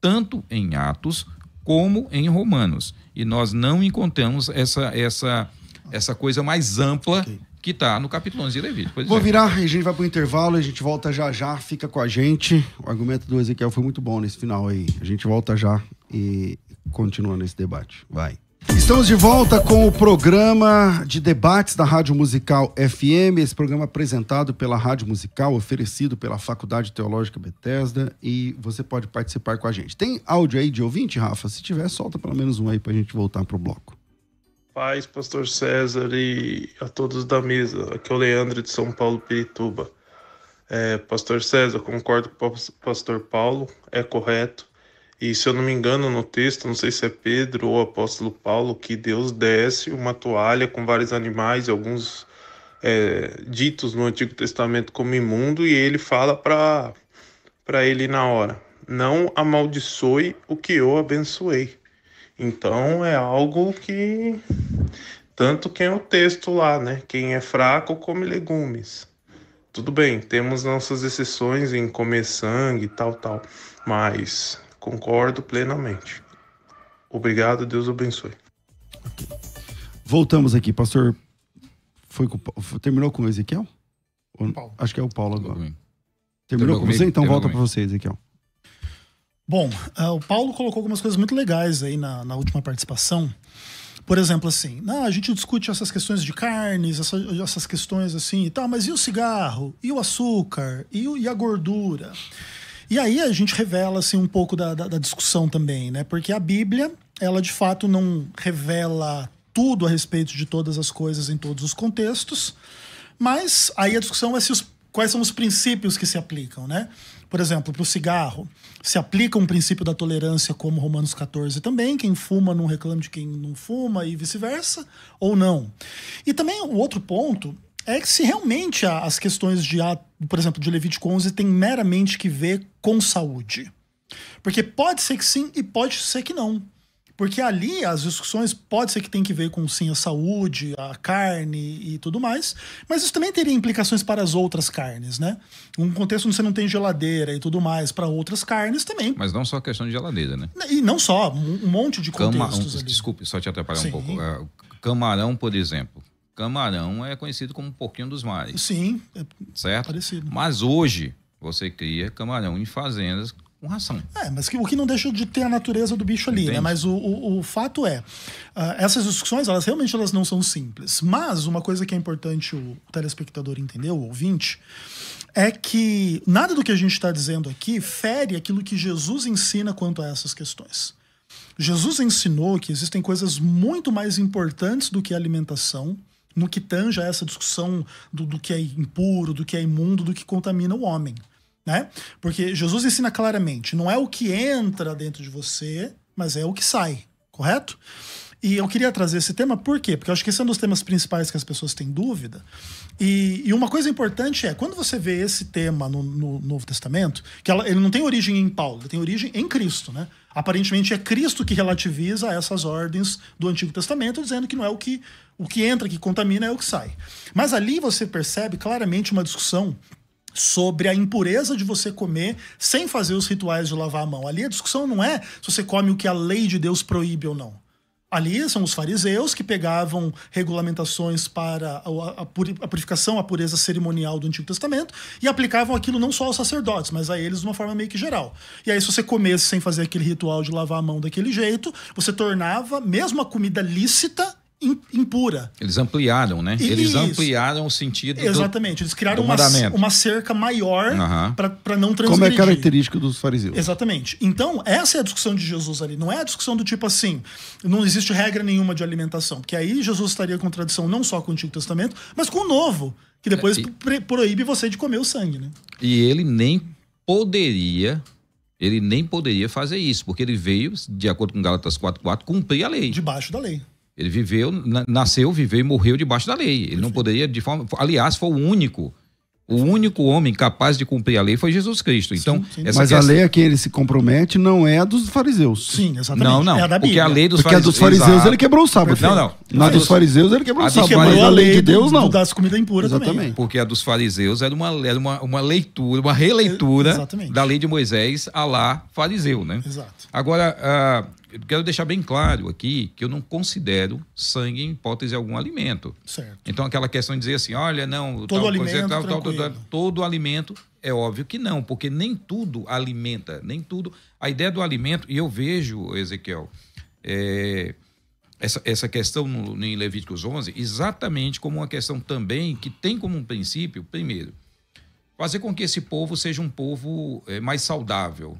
tanto em Atos como em Romanos. E nós não encontramos essa essa essa coisa mais ampla okay. que está no capítulo 11 de Levítico. Vou é. virar, a gente vai para o intervalo, a gente volta já já, fica com a gente. O argumento do Ezequiel foi muito bom nesse final aí. A gente volta já e continua nesse debate. Vai. Estamos de volta com o programa de debates da Rádio Musical FM, esse programa apresentado pela Rádio Musical, oferecido pela Faculdade Teológica Bethesda, e você pode participar com a gente. Tem áudio aí de ouvinte, Rafa? Se tiver, solta pelo menos um aí para a gente voltar para o bloco. Paz, pastor César e a todos da mesa. Aqui é o Leandro de São Paulo, Pirituba. É, pastor César, concordo com o pastor Paulo, é correto e se eu não me engano, no texto, não sei se é Pedro ou apóstolo Paulo, que Deus desce uma toalha com vários animais, alguns é, ditos no Antigo Testamento como imundo, e ele fala para ele na hora: Não amaldiçoe o que eu abençoei. Então é algo que. Tanto quem é o texto lá, né? Quem é fraco come legumes. Tudo bem, temos nossas exceções em comer sangue e tal, tal. Mas Concordo plenamente. Obrigado, Deus abençoe. Voltamos aqui, pastor. Foi, com, foi terminou com o Ezequiel? Paulo. Acho que é o Paulo agora. Terminou, terminou com você? Então volta para você, Ezequiel. Bom, uh, o Paulo colocou algumas coisas muito legais aí na, na última participação. Por exemplo, assim, não, a gente discute essas questões de carnes, essa, essas questões assim e tal, mas e o cigarro? E o açúcar? E, o, e a gordura? E aí a gente revela assim, um pouco da, da, da discussão também, né? Porque a Bíblia, ela de fato não revela tudo a respeito de todas as coisas em todos os contextos, mas aí a discussão é se os, quais são os princípios que se aplicam, né? Por exemplo, para o cigarro, se aplica um princípio da tolerância como Romanos 14 também, quem fuma não reclama de quem não fuma e vice-versa, ou não. E também o outro ponto é se realmente as questões de, por exemplo, de Levítico 11 tem meramente que ver com saúde. Porque pode ser que sim e pode ser que não. Porque ali as discussões pode ser que tem que ver com sim a saúde, a carne e tudo mais, mas isso também teria implicações para as outras carnes, né? Um contexto onde você não tem geladeira e tudo mais para outras carnes também. Mas não só a questão de geladeira, né? E não só, um monte de Cama, contextos. desculpe, só te atrapalhar sim. um pouco. É, camarão, por exemplo, camarão é conhecido como porquinho dos mares. Sim, é certo? parecido. Mas hoje você cria camarão em fazendas com ração. É, mas que, o que não deixa de ter a natureza do bicho ali, né? Mas o, o, o fato é, uh, essas discussões, elas realmente elas não são simples. Mas uma coisa que é importante o telespectador entender, o ouvinte, é que nada do que a gente está dizendo aqui fere aquilo que Jesus ensina quanto a essas questões. Jesus ensinou que existem coisas muito mais importantes do que a alimentação, no que tange a essa discussão do, do que é impuro, do que é imundo, do que contamina o homem. Né? Porque Jesus ensina claramente: não é o que entra dentro de você, mas é o que sai, correto? E eu queria trazer esse tema, por quê? Porque eu acho que esse é um dos temas principais que as pessoas têm dúvida. E, e uma coisa importante é, quando você vê esse tema no, no Novo Testamento, que ela, ele não tem origem em Paulo, ele tem origem em Cristo, né? Aparentemente é Cristo que relativiza essas ordens do Antigo Testamento, dizendo que não é o que o que entra, que contamina, é o que sai. Mas ali você percebe claramente uma discussão sobre a impureza de você comer sem fazer os rituais de lavar a mão. Ali a discussão não é se você come o que a lei de Deus proíbe ou não. Ali são os fariseus que pegavam regulamentações para a purificação, a pureza cerimonial do Antigo Testamento e aplicavam aquilo não só aos sacerdotes, mas a eles de uma forma meio que geral. E aí, se você comesse sem fazer aquele ritual de lavar a mão daquele jeito, você tornava mesmo a comida lícita impura. Eles ampliaram, né? eles isso. ampliaram o sentido. Exatamente. Do, eles criaram uma, uma cerca maior uhum. para não transgredir. Como é característica dos fariseus. Exatamente. Então, essa é a discussão de Jesus ali. Não é a discussão do tipo assim, não existe regra nenhuma de alimentação. Porque aí Jesus estaria em contradição não só com o Antigo Testamento, mas com o Novo, que depois é, e... proíbe você de comer o sangue, né? E ele nem poderia ele nem poderia fazer isso, porque ele veio, de acordo com Gálatas 4.4, cumprir a lei. Debaixo da lei. Ele viveu, nasceu, viveu e morreu debaixo da lei. Ele não poderia, de forma. Aliás, foi o único. O único homem capaz de cumprir a lei foi Jesus Cristo. Então, sim, sim. Mas questão... a lei a que ele se compromete não é a dos fariseus. Sim, exatamente. Não, não. É a da Bíblia. Porque a lei dos, Porque fariseus, dos fariseus Exato. ele quebrou o sábado. Não, não. Na dos fariseus ele quebrou a o sábado. Mas a lei de Deus não. Das comida impura exatamente. também. Porque a dos fariseus era uma, era uma, uma leitura, uma releitura é, da lei de Moisés a lá fariseu, né? Exato. Agora, ah, quero deixar bem claro aqui que eu não considero sangue em hipótese algum alimento. Certo. Então aquela questão de dizer assim, olha, não, todo tal, alimento, coisa, tal, tal, todo alimento é óbvio que não, porque nem tudo alimenta, nem tudo. A ideia do alimento, e eu vejo, Ezequiel, é, essa, essa questão no, em Levíticos 11 exatamente como uma questão também que tem como um princípio, primeiro, fazer com que esse povo seja um povo é, mais saudável,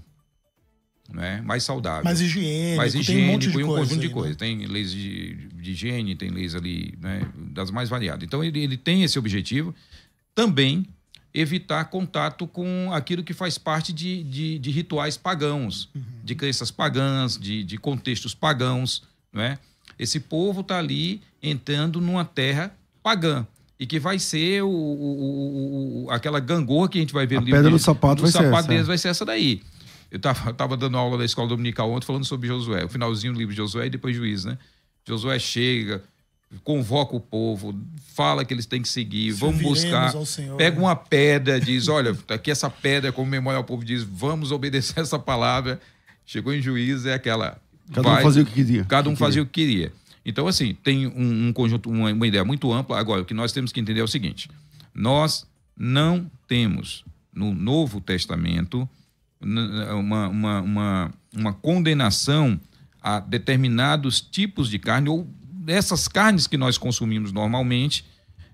né? mais saudável. Mais higiênico, mais higiênico tem um, e um conjunto aí, de coisas. Né? Tem leis de, de, higiene, tem leis ali né? das mais variadas. Então, ele, ele tem esse objetivo. Também evitar contato com aquilo que faz parte de, de, de rituais pagãos, uhum. de crenças pagãs, de, de contextos pagãos. Né? Esse povo está ali entrando numa terra pagã e que vai ser o, o, o, aquela gangorra que a gente vai ver a no livro. pedra do sapato vai sapato ser essa. É. vai ser essa daí. Eu estava dando aula da escola dominical ontem falando sobre Josué, o finalzinho do livro de Josué e depois juiz, né? Josué chega, convoca o povo, fala que eles têm que seguir, vamos buscar. Senhor, pega né? uma pedra, diz: olha, tá aqui essa pedra, como memória ao povo diz, vamos obedecer essa palavra. Chegou em juiz, é aquela. Cada vai, um fazia o que queria. Cada um que fazia o que queria. Então, assim, tem um, um conjunto, uma, uma ideia muito ampla. Agora, o que nós temos que entender é o seguinte: nós não temos no Novo Testamento uma, uma, uma, uma condenação a determinados tipos de carne ou dessas carnes que nós consumimos normalmente,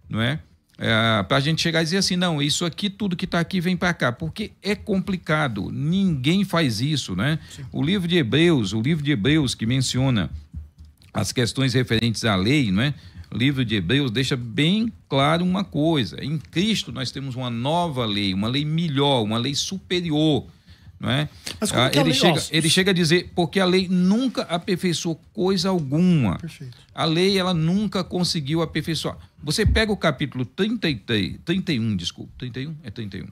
não é? é para a gente chegar e dizer assim, não, isso aqui, tudo que está aqui vem para cá, porque é complicado, ninguém faz isso, né? Sim. O livro de Hebreus, o livro de Hebreus que menciona as questões referentes à lei, não é? O livro de Hebreus deixa bem claro uma coisa: em Cristo nós temos uma nova lei, uma lei melhor, uma lei superior não é? Mas como ah, é ele, chega, ele chega a dizer, porque a lei nunca aperfeiçoou coisa alguma. Perfeito. A lei ela nunca conseguiu aperfeiçoar. Você pega o capítulo 33, 31, desculpa, 31? É 31.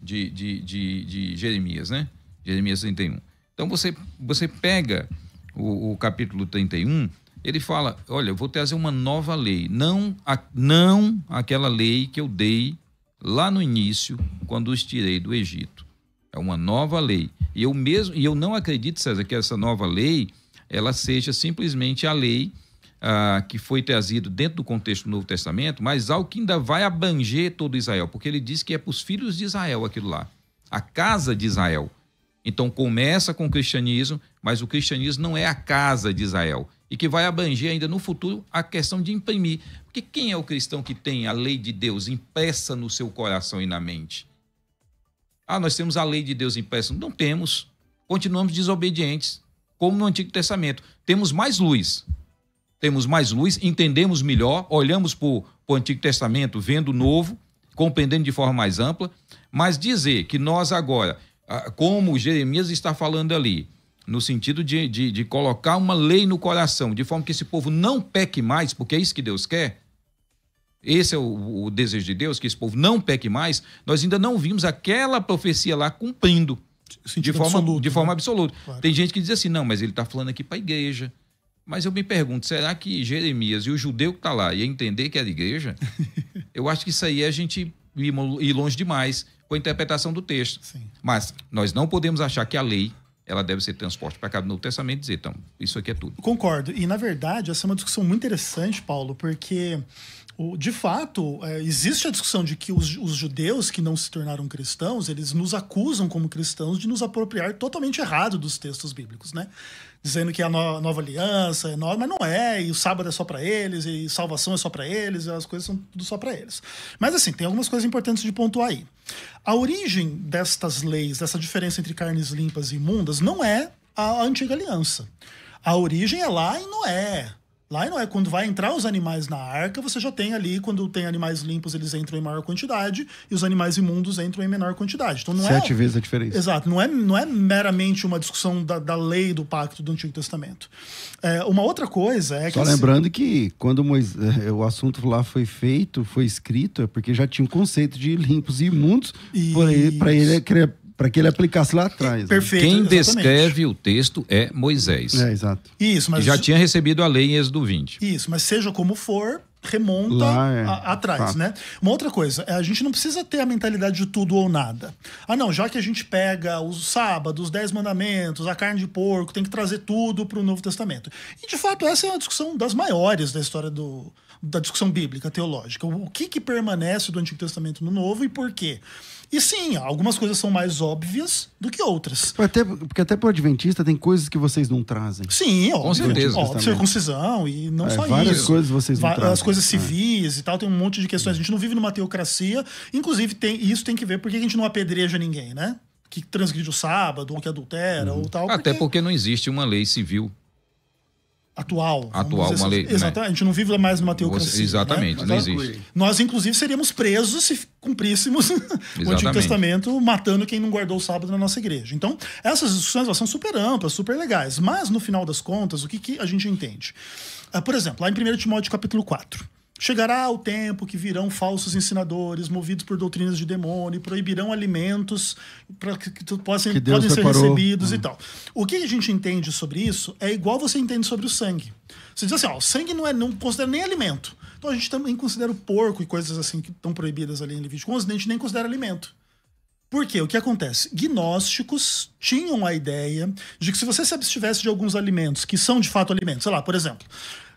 De, de, de, de Jeremias, né? Jeremias 31. Então você, você pega o, o capítulo 31, ele fala: Olha, eu vou trazer uma nova lei, não, a, não aquela lei que eu dei lá no início, quando os tirei do Egito. É uma nova lei. E eu mesmo, e eu não acredito, César, que essa nova lei ela seja simplesmente a lei ah, que foi trazido dentro do contexto do Novo Testamento, mas algo que ainda vai abranger todo Israel, porque ele diz que é para os filhos de Israel aquilo lá, a casa de Israel. Então começa com o cristianismo, mas o cristianismo não é a casa de Israel e que vai abranger ainda no futuro a questão de imprimir, porque quem é o cristão que tem a lei de Deus impressa no seu coração e na mente? Ah, nós temos a lei de Deus impressa. Não temos. Continuamos desobedientes, como no Antigo Testamento. Temos mais luz. Temos mais luz, entendemos melhor, olhamos para o Antigo Testamento, vendo o novo, compreendendo de forma mais ampla. Mas dizer que nós agora, ah, como Jeremias está falando ali, no sentido de, de, de colocar uma lei no coração, de forma que esse povo não peque mais, porque é isso que Deus quer, esse é o, o, desejo de Deus, que esse povo não peque mais. Nós ainda não vimos aquela profecia lá cumprindo de forma, absoluto, de forma né? absoluta. Claro. Tem gente que diz assim: não, mas ele está falando aqui para a igreja. Mas eu me pergunto, será que Jeremias e o judeu que está lá ia entender que era igreja? eu acho que isso aí é a gente ir longe demais com a interpretação do texto. Sim. Mas nós não podemos achar que a lei ela deve ser transporte para cá no Testamento e dizer, então, isso aqui é tudo. Concordo. E, na verdade, essa é uma discussão muito interessante, Paulo, porque de fato, é, existe a discussão de que os, os, judeus que não se tornaram cristãos, eles nos acusam como cristãos de nos apropriar totalmente errado dos textos bíblicos, né? Dizendo que é a no, nova aliança é nova, mas não é, e o sábado é só para eles, e salvação é só para eles, e as coisas são tudo só para eles. Mas assim, tem algumas coisas importantes de pontuar aí. A origem destas leis, dessa diferença entre carnes limpas e imundas, não é a, a antiga aliança. A origem é lá em Noé, Lá não é quando vai entrar os animais na arca, você já tem ali, quando tem animais limpos, eles entram em maior quantidade e os animais imundos entram em menor quantidade. Então não é Sete é... vezes a diferença. Exato, não é, não é meramente uma discussão da, da lei do pacto do Antigo Testamento. É, uma outra coisa é que. Só assim, lembrando que quando Moisés, é, o assunto lá foi feito, foi escrito, é porque já tinha um conceito de limpos e imundos. Para ele, ele é para que ele aplicasse lá atrás. Né? Perfeito. Quem exatamente. descreve o texto é Moisés. É, exato. Isso, mas já tinha recebido a lei em Êxodo 20. Isso, mas seja como for, remonta é. a, atrás, tá. né? Uma outra coisa, é, a gente não precisa ter a mentalidade de tudo ou nada. Ah, não, já que a gente pega os sábados, os dez mandamentos, a carne de porco, tem que trazer tudo para o Novo Testamento. E de fato essa é uma discussão das maiores da história do, da discussão bíblica teológica. O que que permanece do Antigo Testamento no Novo e por quê? E sim, algumas coisas são mais óbvias do que outras. Até, porque até pro adventista tem coisas que vocês não trazem. Sim, óbvio. Com certeza. Óbvio, circuncisão e não é, só várias isso. Várias coisas vocês não trazem. As coisas é. civis é. e tal, tem um monte de questões. A gente não vive numa teocracia. Inclusive, tem, isso tem que ver porque a gente não apedreja ninguém, né? que transgride o sábado, ou que adultera, uhum. ou tal. Até porque não existe uma lei civil atual. Atual, uma assim. lei. Né? Exatamente. Né? A gente não vive mais numa teocracia. Né? exatamente, né? não existe. Nós, inclusive, seríamos presos se cumpríssemos o Antigo Testamento matando quem não guardou o sábado na nossa igreja. Então, essas discussões são super amplas, super legais. Mas, no final das contas, o que, que a gente entende? Ah, por exemplo, lá em 1 Timóteo capítulo 4. Chegará o tempo que virão falsos ensinadores, movidos por doutrinas de demônio, proibirão alimentos para que, que possam, que podem ser recebidos e hum. tal. O que a gente entende sobre isso é igual você entende sobre o sangue. Você diz assim, ó, o sangue não é não considera nem alimento. Então a gente também considera o porco e coisas assim que estão proibidas ali em Levítico 11, a gente nem considera alimento. Por quê? o que acontece? Gnósticos tinham a ideia de que se você se abstivesse de alguns alimentos que são de fato alimentos, sei lá, por exemplo,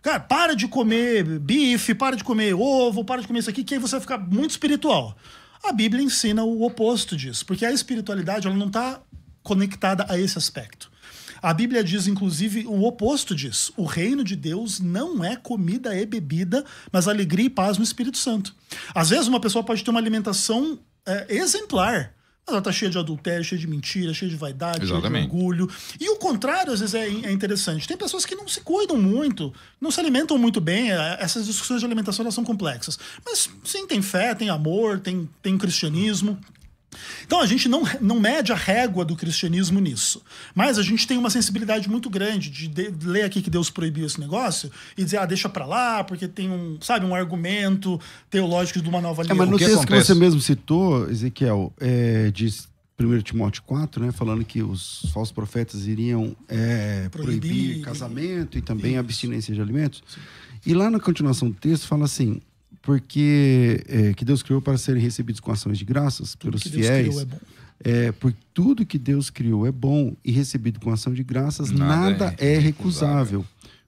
Cara, para de comer bife, para de comer ovo, para de comer isso aqui, que aí você vai ficar muito espiritual. A Bíblia ensina o oposto disso, porque a espiritualidade ela não está conectada a esse aspecto. A Bíblia diz, inclusive, o oposto disso. O reino de Deus não é comida e é bebida, mas alegria e paz no Espírito Santo. Às vezes, uma pessoa pode ter uma alimentação é, exemplar, ela tá cheia de adultério, cheia de mentira, cheia de vaidade, Exatamente. cheia de orgulho. E o contrário, às vezes, é, é, interessante. Tem pessoas que não se cuidam muito, não se alimentam muito bem. É, essas discussões de alimentação elas são complexas. Mas sim, tem fé, tem amor, tem, tem cristianismo. Então a gente não, não mede a régua do cristianismo nisso. Mas a gente tem uma sensibilidade muito grande de, de ler aqui que Deus proibiu esse negócio e dizer, ah, deixa pra lá, porque tem um, sabe, um argumento teológico de uma nova aliança. É, mas no que texto acontece? que você mesmo citou, Ezequiel, é, diz 1 Timóteo 4, né, falando que os falsos profetas iriam é, proibir, proibir, casamento e também isso. abstinência de alimentos. Sim. E lá na continuação do texto fala assim: porque é, que Deus criou para serem recebidos com ações de graças tudo pelos é fiéis. é bom. É, por tudo que Deus criou é bom e recebido com ação de graças, nada, é nada é, é recusável.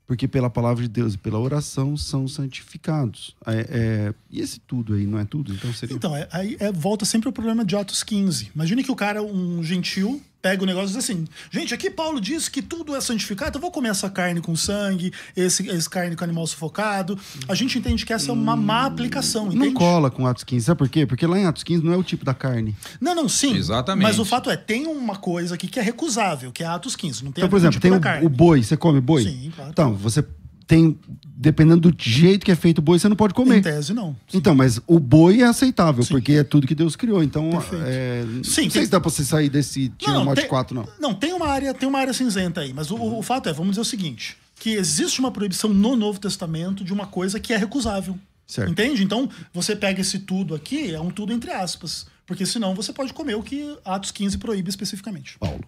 Porque pela palavra de Deus e pela oração são santificados. É, é e esse tudo aí, não é tudo? Então, seria... então aí volta sempre o problema de Atos 15. Imagine que o cara, um gentil, pega o negócio e diz assim: gente, aqui Paulo diz que tudo é santificado, então vou comer essa carne com sangue, esse, esse carne com animal sufocado. A gente entende que essa é uma má aplicação. Entende? Não cola com Atos 15, sabe por quê? Porque lá em Atos 15 não é o tipo da carne. Não, não, sim. Exatamente. Mas o fato é, tem uma coisa aqui que é recusável, que é Atos 15. Não tem então, por exemplo, tipo tem o, o, boi, você come boi? Sim, claro. Então, você tem, dependendo do jeito que é feito o boi, você não pode comer. Em tese, não. Sim. Então, mas o boi é aceitável, Sim. porque é tudo que Deus criou. Então, é, Sim, não sei tem... se dá pra você sair desse tiro não, tem... 4, não. Não, tem uma área, tem uma área cinzenta aí, mas o, o, fato é, vamos dizer o seguinte: que existe uma proibição no Novo Testamento de uma coisa que é recusável. Certo. Entende? Então, você pega esse tudo aqui, é um tudo entre aspas. Porque senão você pode comer o que Atos 15 proíbe especificamente. Paulo.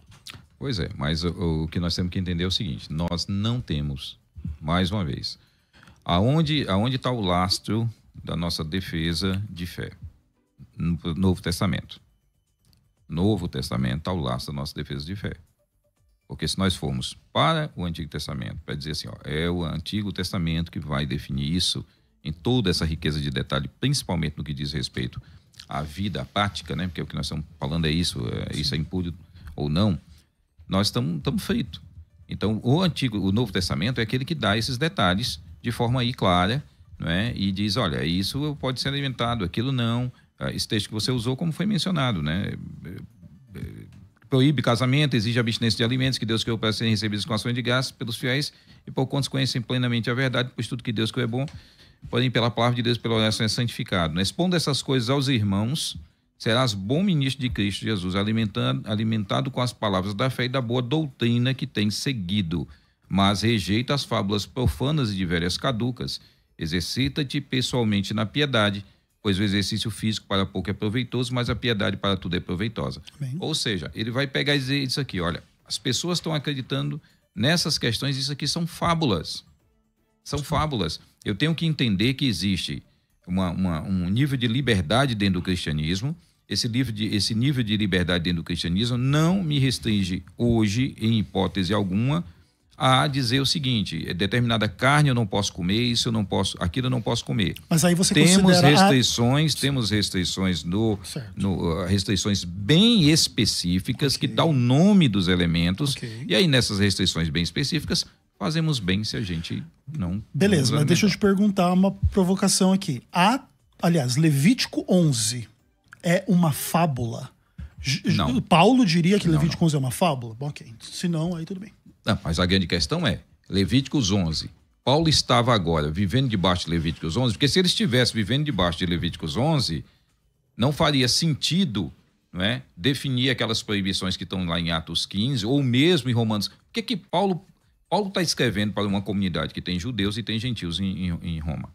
Pois é, mas o, o que nós temos que entender é o seguinte: nós não temos mais uma vez, aonde está o lastro da nossa defesa de fé? No Novo Testamento. Novo Testamento está o lastro da nossa defesa de fé. Porque se nós formos para o Antigo Testamento, para dizer assim, ó, é o Antigo Testamento que vai definir isso em toda essa riqueza de detalhe, principalmente no que diz respeito à vida, à prática, né? Porque o que nós estamos falando é isso, é, isso é impuro ou não. Nós estamos fritos. Então, o antigo, o Novo Testamento é aquele que dá esses detalhes de forma aí clara, é? E diz, olha, isso pode ser alimentado, aquilo não. Ah, esse texto que você usou, como foi mencionado, né? Proíbe casamento, exige abstinência de alimentos que Deus criou para serem recebidos com ações de graça pelos fiéis e por quantos conhecem plenamente a verdade, pois tudo que Deus criou é bom, porém pela palavra de Deus, pela oração é santificado. Né? Expondo essas coisas aos irmãos, serás bom ministro de Cristo Jesus, alimentando, alimentado com as palavras da fé e da boa doutrina que tens seguido. Mas rejeita as fábulas profanas e de velhas caducas. Exercita-te pessoalmente na piedade, pois o exercício físico para pouco é proveitoso, mas a piedade para tudo é proveitosa. Bem. Ou seja, ele vai pegar e dizer isso aqui: olha, as pessoas estão acreditando nessas questões, isso aqui são fábulas. São fábulas. Eu tenho que entender que existe uma, uma, um nível de liberdade dentro do cristianismo. Esse, nível de, esse nível de liberdade dentro do cristianismo não me restringe hoje, em hipótese alguma, a dizer o seguinte: é determinada carne eu não posso comer, isso eu não posso, aquilo eu não posso comer. Mas aí você temos restrições, a... temos restrições no, no, ah, restrições bem específicas okay. que dá o nome dos elementos. Okay. E aí nessas restrições bem específicas fazemos bem se a gente não. Beleza, mas deixa eu te perguntar uma provocação aqui. A, aliás, Levítico 11 é uma fábula. Não. Paulo diria que não, Levítico não. 11 é uma fábula? Bom, ok. Se não, aí tudo bem. Não, mas a grande questão é: Levíticos 11. Paulo estava agora vivendo debaixo de Levíticos 11, porque se ele estivesse vivendo debaixo de Levíticos 11, não faria sentido não é, definir aquelas proibições que estão lá em Atos 15, ou mesmo em Romanos. Por que, que Paulo Paulo está escrevendo para uma comunidade que tem judeus e tem gentios em, em, em Roma.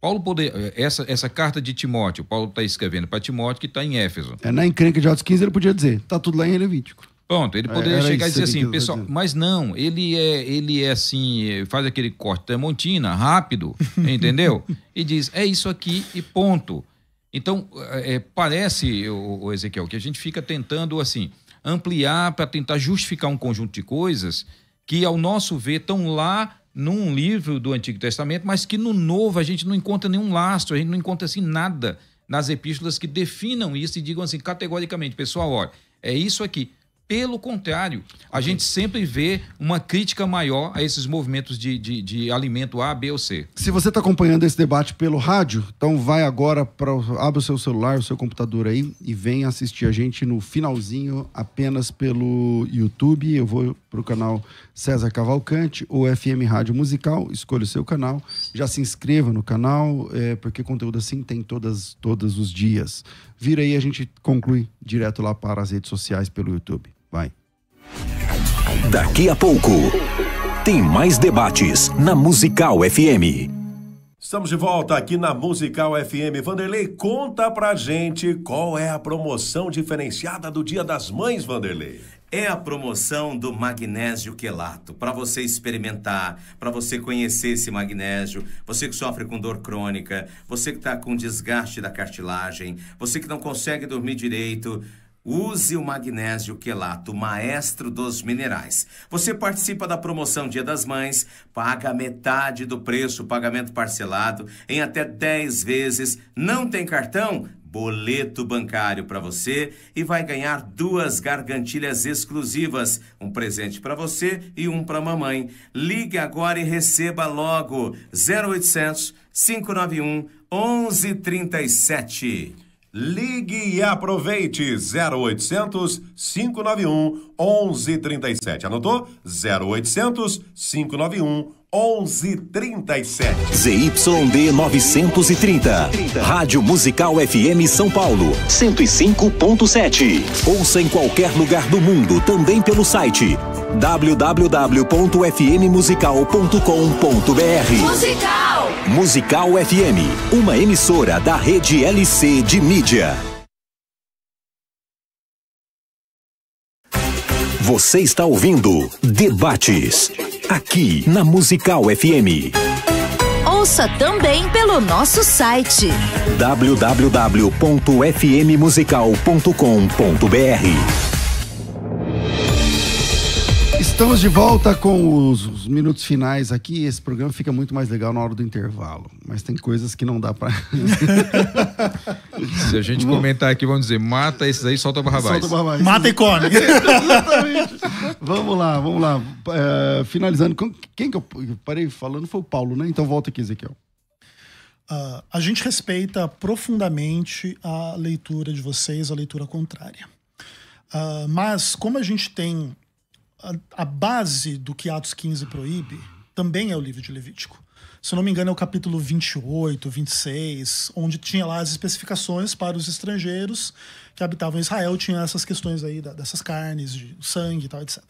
Paulo poder, eh, essa, essa carta de Timóteo, Paulo está escrevendo para Timóteo que está em Éfeso. É, na encrenca de Atos 15 ele podia dizer, está tudo lá em Levítico. Pronto, ele é, poderia é, chegar e dizer assim, pessoal, mas não, ele é, ele é assim, eh, faz aquele corte tremontina, rápido, entendeu? e diz, é isso aqui e ponto. Então, é, parece, o, o Ezequiel, que a gente fica tentando assim, ampliar para tentar justificar um conjunto de coisas que, ao nosso ver, estão lá num livro do Antigo Testamento, mas que no Novo a gente não encontra nenhum lastro, a gente não encontra assim nada nas epístolas que definam isso e digam assim categoricamente, pessoal, olha, é isso aqui. Pelo contrário, a gente sempre vê uma crítica maior a esses movimentos de, de, de alimento A, B ou C. Se você está acompanhando esse debate pelo rádio, então vai agora, para abre o seu celular, o seu computador aí e vem assistir a gente no finalzinho apenas pelo YouTube. Eu vou para o canal César Cavalcante ou FM Rádio Musical, escolha o seu canal, já se inscreva no canal, é, porque conteúdo assim tem todas, todos os dias. Vira aí, a gente conclui direto lá para as redes sociais pelo YouTube. Vai. Daqui a pouco, tem mais debates na Musical FM. Estamos de volta aqui na Musical FM. Vanderlei, conta pra gente qual é a promoção diferenciada do Dia das Mães, Vanderlei é a promoção do magnésio quelato. Para você experimentar, para você conhecer esse magnésio, você que sofre com dor crônica, você que está com desgaste da cartilagem, você que não consegue dormir direito. Use o magnésio quelato, maestro dos minerais. Você participa da promoção Dia das Mães, paga metade do preço, pagamento parcelado em até 10 vezes. Não tem cartão? boleto bancário para você e vai ganhar duas gargantilhas exclusivas, um presente para você e um para mamãe. Ligue agora e receba logo 0800 591 1137. Ligue e aproveite 0800 591 1137. Anotou? 0800 591 1137. 1137. ZYD 930. Rádio Musical FM São Paulo, 105.7. Ouça em qualquer lugar do mundo, também pelo site www.fmmusical.com.br. Musical! Musical FM, uma emissora da rede LC de mídia. Você está ouvindo Debates, aqui na Musical FM. Ouça também pelo nosso site www.fmmusical.com.br. Estamos de volta com os, os, minutos finais aqui. Esse programa fica muito mais legal na hora do intervalo, mas tem coisas que não dá para. Se a gente comentar aqui, vamos dizer: mata esses aí, solta Barrabás. Solta Barrabás. Mata e come. Exatamente. Vamos lá, vamos lá. É, finalizando, quem que eu parei falando foi o Paulo, né? Então volta aqui, Ezequiel. Uh, a gente respeita profundamente a leitura de vocês, a leitura contrária. Uh, mas, como a gente tem a, base do que Atos 15 proíbe também é o livro de Levítico. Se não me engano, é o capítulo 28, 26, onde tinha lá as especificações para os estrangeiros que habitavam Israel, tinha essas questões aí dessas carnes, de sangue e tal, etc.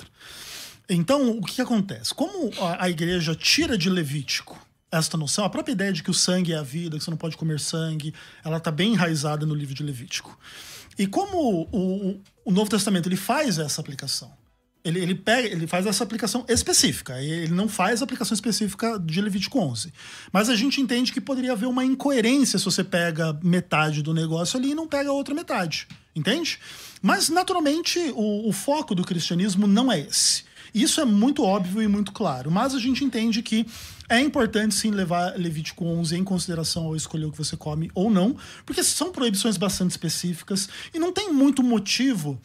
Então, o que acontece? Como a igreja tira de Levítico esta noção, a própria ideia de que o sangue é a vida, que você não pode comer sangue, ela está bem enraizada no livro de Levítico. E como o, o, o Novo Testamento ele faz essa aplicação, ele, ele, pega, ele faz essa aplicação específica. Ele não faz a aplicação específica de Levítico 11. Mas a gente entende que poderia haver uma incoerência se você pega metade do negócio ali e não pega a outra metade. Entende? Mas, naturalmente, o, o foco do cristianismo não é esse. Isso é muito óbvio e muito claro. Mas a gente entende que é importante sim levar Levítico 11 em consideração ao escolher o que você come ou não, porque são proibições bastante específicas e não tem muito motivo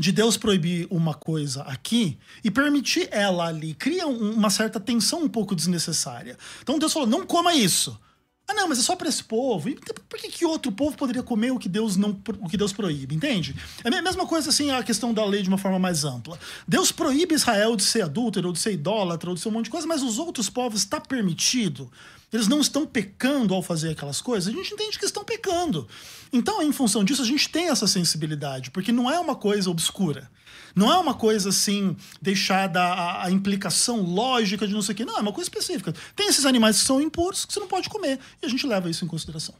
de Deus proibir uma coisa aqui e permitir ela ali. Cria uma certa tensão um pouco desnecessária. Então Deus falou: não coma isso. Ah, não, mas é só para esse povo. E por que, que outro povo poderia comer o que Deus não, o que Deus proíbe, entende? É a mesma coisa assim a questão da lei de uma forma mais ampla. Deus proíbe Israel de ser adúltero, ou de ser idólatra, ou de ser um monte de coisa, mas os outros povos está permitido eles não estão pecando ao fazer aquelas coisas, a gente entende que estão pecando. Então, em função disso, a gente tem essa sensibilidade, porque não é uma coisa obscura. Não é uma coisa assim, deixada a, a implicação lógica de não sei o quê. Não, é uma coisa específica. Tem esses animais que são impuros que você não pode comer. E a gente leva isso em consideração.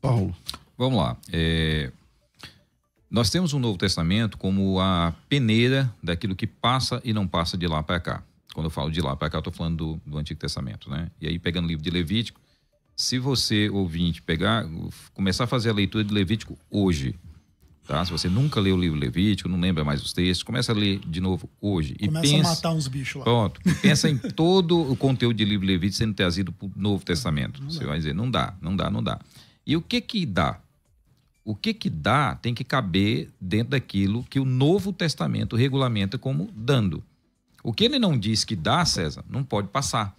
Paulo. Vamos lá. É... Nós temos o um Novo Testamento como a peneira daquilo que passa e não passa de lá para cá. Quando eu falo de lá para cá, eu estou falando do, do Antigo Testamento, né? E aí, pegando o livro de Levítico, se você, ouvinte, pegar, começar a fazer a leitura de Levítico hoje, tá? Se você nunca leu o livro Levítico, não lembra mais os textos, começa a ler de novo hoje. E começa pensa, a matar uns bichos lá. Pronto. pensa em todo o conteúdo de livro Levítico sendo trazido para o Novo Testamento. Não você dá. vai dizer, não dá, não dá, não dá. E o que que dá? O que que dá tem que caber dentro daquilo que o Novo Testamento regulamenta como dando. O que ele não diz que dá, César, não pode passar.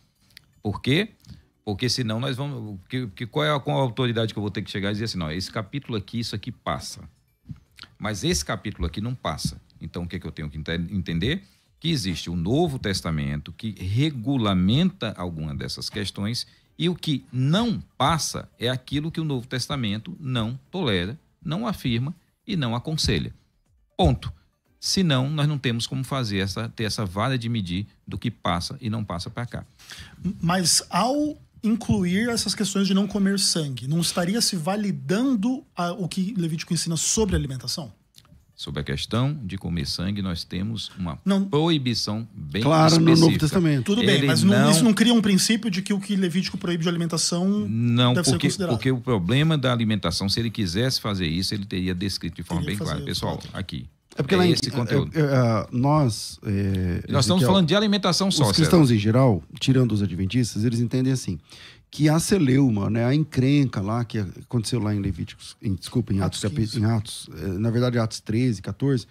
Por quê? Porque senão nós vamos. Que, que qual, é a, qual a autoridade que eu vou ter que chegar e dizer assim, não, esse capítulo aqui, isso aqui passa. Mas esse capítulo aqui não passa. Então o que, é que eu tenho que entender? Que existe o um Novo Testamento que regulamenta alguma dessas questões e o que não passa é aquilo que o Novo Testamento não tolera, não afirma e não aconselha. Ponto. Senão, nós não temos como fazer essa, ter essa vara de medir do que passa e não passa para cá. Mas ao incluir essas questões de não comer sangue, não estaria se validando a, o que Levítico ensina sobre alimentação? Sobre a questão de comer sangue, nós temos uma não. proibição bem claro, específica. no Novo Testamento. Tudo Ele bem, mas não, não... isso não cria um princípio de que o que Levítico proíbe de alimentação não, deve porque, ser considerado. Porque o problema da alimentação, se ele quisesse fazer isso, ele teria descrito de forma teria bem clara. Pessoal, aqui, é porque é lá em, esse é, conteúdo. É, é, nós. É, nós estamos falando de alimentação só. Os cristãos em geral, tirando os adventistas, eles entendem assim que a celeuma, né, a encrenca lá que aconteceu lá em Levíticos, em, desculpa, em Atos, Atos, em Atos é, na verdade Atos 13, 14,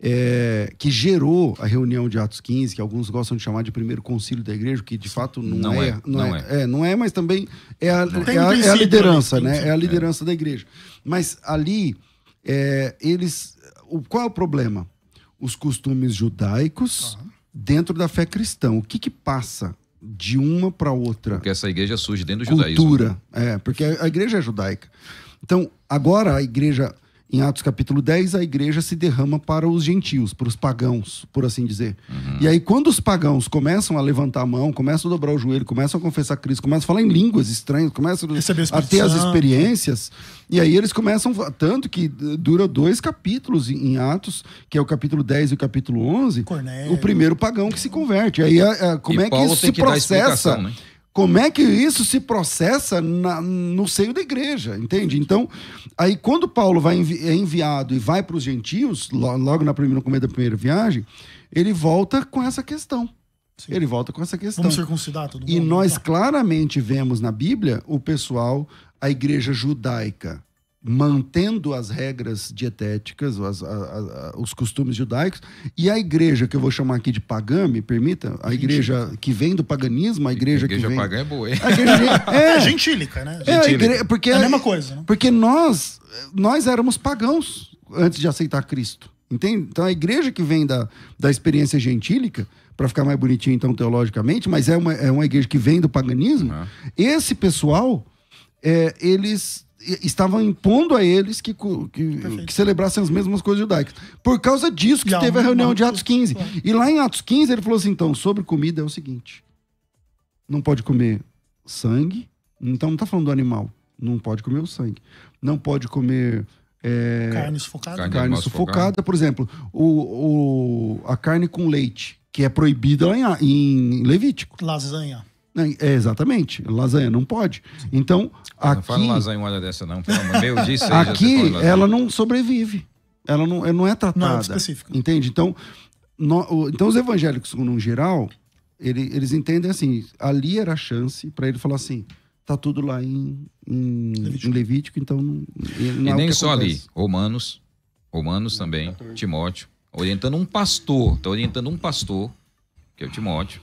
é, que gerou a reunião de Atos 15, que alguns gostam de chamar de primeiro concílio da igreja, que de fato não, não é, é, não, não é, é, não é, mas também é a, a, a né? liderança, né, é a liderança da igreja. Mas ali eles o, qual é o problema? Os costumes judaicos uhum. dentro da fé cristã. O que que passa de uma para outra? Porque essa igreja surge dentro do Cultura. judaísmo. Cultura, né? é, porque a igreja é judaica. Então, agora a igreja em Atos capítulo 10, a igreja se derrama para os gentios, para os pagãos, por assim dizer. Uhum. E aí, quando os pagãos começam a levantar a mão, começam a dobrar o joelho, começam a confessar a Cristo, começam a falar em línguas estranhas, começam a ter as experiências, e aí eles começam, tanto que dura dois capítulos em Atos, que é o capítulo 10 e o capítulo 11, Cornélio. o primeiro pagão que se converte. E aí, é, é, como e é Paulo que isso se processa? Né? Como é que isso se processa na, no seio da igreja, entende? Então, aí quando Paulo vai envi é enviado e vai para os gentios, lo logo na primeira, no começo da primeira viagem, ele volta com essa questão. Sim. Ele volta com essa questão. Vamos circuncidar todo E nós tá. claramente vemos na Bíblia o pessoal, a igreja judaica, mantendo as regras dietéticas, as, os costumes judaicos, e a igreja, que eu vou chamar aqui de pagã, me permita, a igreja que vem do paganismo, a igreja, a igreja que vem... pagã é boa, hein? A igreja... é. é gentílica, né? É, Porque, é a mesma coisa. Né? Porque nós, nós éramos pagãos antes de aceitar Cristo, entende? Então a igreja que vem da, da experiência gentílica, para ficar mais bonitinho então teologicamente, mas é uma, é uma igreja que vem do paganismo, uhum. esse pessoal é, eles estavam impondo a eles que, que, que, celebrassem as mesmas coisas judaicas. Por causa disso que Já, teve a reunião de Atos 15. É. E lá em Atos 15 ele falou assim, então, sobre comida é o seguinte, não pode comer sangue, então não está falando do animal, não pode comer o sangue. Não pode comer é, carne sufocada. Carne, carne sufocada. sufocada. Por exemplo, o, o, a carne com leite, que é proibida lá em, em Levítico. Lasanha. É, exatamente, lasanha não pode. Então, aqui. Não fala lasanha uma hora dessa, não. Aqui, ela não sobrevive. Ela não, ela é, não é tratada. Não é específico. Entende? Então, no, então os evangélicos, no geral, ele, eles entendem assim: ali era a chance para ele falar assim. Tá tudo lá em, em, Levítico. Em Levítico então não, não é E nem só acontece. ali. Romanos, Romanos também, Timóteo. Orientando um pastor, tá orientando um pastor, que é o Timóteo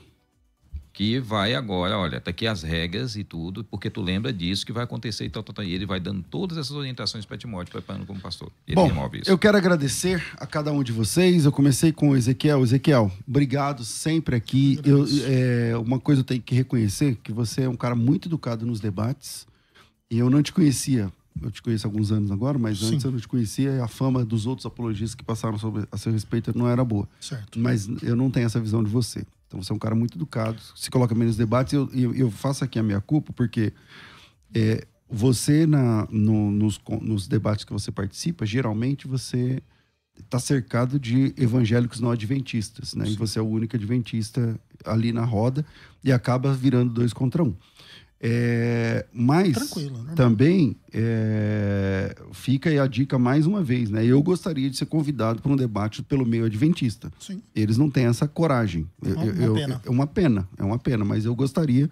que vai agora, olha, tá aqui as regras e tudo, porque tu lembra disso que vai acontecer e tal, tal, tal. E ele vai dando todas essas orientações para Timóteo, preparando como pastor. Ele Bom, eu quero agradecer a cada um de vocês. Eu comecei com o Ezequiel. Ezequiel, obrigado sempre aqui. Eu, é, uma coisa eu tenho que reconhecer, que você é um cara muito educado nos debates. E eu não te conhecia. Eu te conheço há alguns anos agora, mas Sim. antes eu não te conhecia e a fama dos outros apologistas que passaram sobre, a seu respeito não era boa. Certo. Mas eu não tenho essa visão de você. Então você é um cara muito educado, se coloca menos debates. Eu, eu, eu faço aqui a minha culpa, porque é, você, na, no, nos, nos debates que você participa, geralmente você está cercado de evangélicos não adventistas, né? Sim. E você é o único adventista ali na roda e acaba virando dois contra um. É, mas né? também é, fica aí a dica mais uma vez, né? Eu gostaria de ser convidado para um debate pelo meio adventista. Sim. Eles não têm essa coragem. É uma, eu, eu, uma pena. É uma pena, é uma pena, mas eu gostaria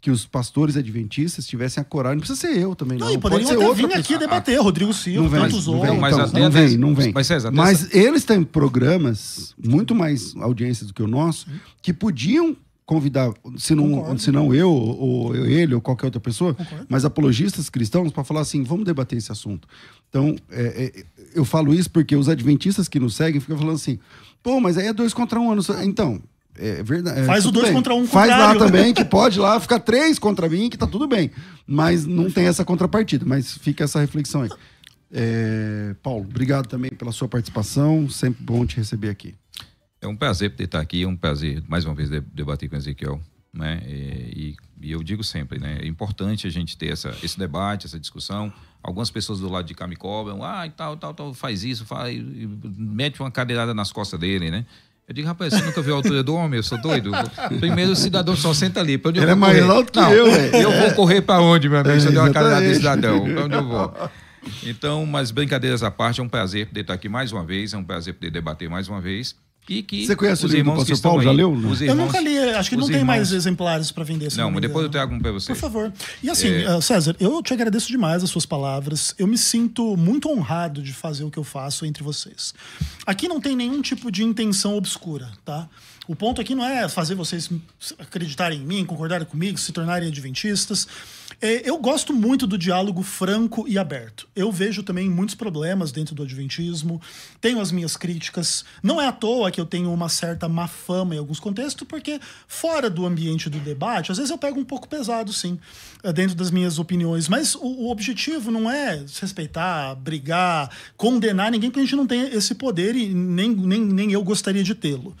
que os pastores adventistas tivessem a coragem. Não precisa ser eu também, não. não. poderiam Pode ser vir aqui debater, ah, Rodrigo Silva, não vem, tantos outros. Não vem, então, mas não vem, não vem. Mas, mas eles têm programas, muito mais audiência do que o nosso, que podiam convidar, se não, se não eu, ou ele, ou qualquer outra pessoa, Concordo. mas apologistas cristãos para falar assim, vamos debater esse assunto. Então, é, é, eu falo isso porque os adventistas que nos seguem ficam falando assim, pô, mas aí é dois contra um. Então, é verdade. É, Faz o dois contra um Faz lá também, que pode lá ficar três contra mim, que tá tudo bem. Mas não tem essa contrapartida, mas fica essa reflexão aí. É, Paulo, obrigado também pela sua participação. Sempre bom te receber aqui. É um prazer poder estar aqui, é um prazer mais uma vez debater com o Ezequiel. Né? E, e, eu digo sempre, né? É importante a gente ter essa, esse debate, essa discussão. Algumas pessoas do lado de cá me cobram, ah, e tal, tal, tal, faz isso, faz, mete uma cadeirada nas costas dele, né? Eu digo, rapaz, você nunca viu a altura do homem? Eu sou doido. Primeiro o cidadão só senta ali. onde Ele é maior correr? que Não, eu, velho. Eu vou é. correr para onde, meu amigo? Se eu der uma cadeirada de cidadão, para onde eu vou? Então, mas brincadeiras à parte, é um prazer poder estar aqui mais uma vez, é um prazer poder debater mais uma vez. E que Você conhece o livro do Pastor Paulo? já leu? Irmãos, eu nunca li, acho que não irmãos... tem mais exemplares para vender. Não, mas depois eu trago um para você. Por favor. E assim, é... Ah, César, eu te agradeço demais as suas palavras. Eu me sinto muito honrado de fazer o que eu faço entre vocês. Aqui não tem nenhum tipo de intenção obscura, tá? O ponto aqui não é fazer vocês acreditarem em mim, concordarem comigo, se tornarem adventistas. É, eu gosto muito do diálogo franco e aberto. Eu vejo também muitos problemas dentro do Adventismo, tenho as minhas críticas. Não é à toa que eu tenho uma certa má fama em alguns contextos, porque fora do ambiente do debate, às vezes eu pego um pouco pesado, sim, eh, dentro das minhas opiniões. Mas o, o objetivo não é respeitar, brigar, condenar ninguém, porque a gente não tem esse poder e nem, nem, nem eu gostaria de tê-lo.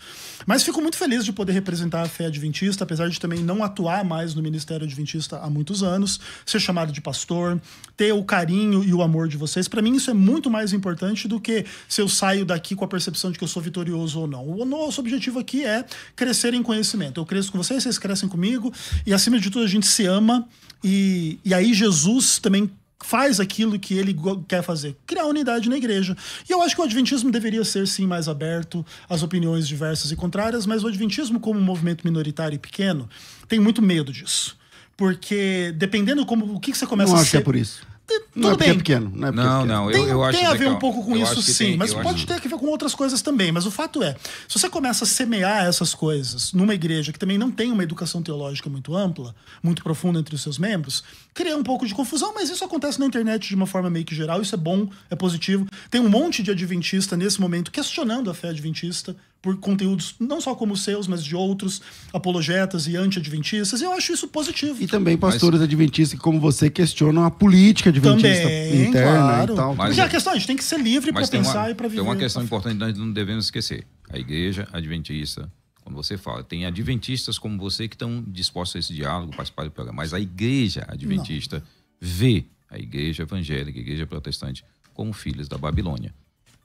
Mas fico muito feliz de poder representar a fé adventista, apesar de também não atuar mais no Ministério Adventista há muitos anos anos, ser chamado de pastor, ter o carinho e o amor de vocês. Para mim, isso é muito mais importante do que se eu saio daqui com a percepção de que eu sou vitorioso ou não. O nosso objetivo aqui é crescer em conhecimento. Eu cresço com vocês, vocês crescem comigo, e acima de tudo, a gente se ama. E, e aí, Jesus também faz aquilo que ele quer fazer, criar unidade na igreja. E eu acho que o adventismo deveria ser sim mais aberto às opiniões diversas e contrárias, mas o adventismo como um movimento minoritário e pequeno tem muito medo disso. Porque dependendo como o que, você começa não a acho ser... que é por isso. De, não é tudo é bem. É pequeno, não é, é Não, é não, eu, tem, eu acho Tem a ver legal. um pouco com eu isso, sim. Tem, mas pode acho... ter a ver com outras coisas também. Mas o fato é, se você começa a semear essas coisas numa igreja que também não tem uma educação teológica muito ampla, muito profunda entre os seus membros, cria um pouco de confusão, mas isso acontece na internet de uma forma meio que geral. Isso é bom, é positivo. Tem um monte de adventista nesse momento questionando a fé adventista por conteúdos não só como seus, mas de outros apologetas e anti-adventistas. Eu acho isso positivo. E também pastores mas... adventistas que, como você, questionam a política adventista também, interna claro. e tal. Mas, mas é a questão, é, a gente tem que ser livre para pensar uma, e para viver. Tem uma questão importante que nós não devemos esquecer. A igreja adventista, quando você fala, tem adventistas como você que estão dispostos a esse diálogo, participar do programa. Mas a igreja adventista não. vê a igreja evangélica, a igreja protestante, como filhos da Babilônia.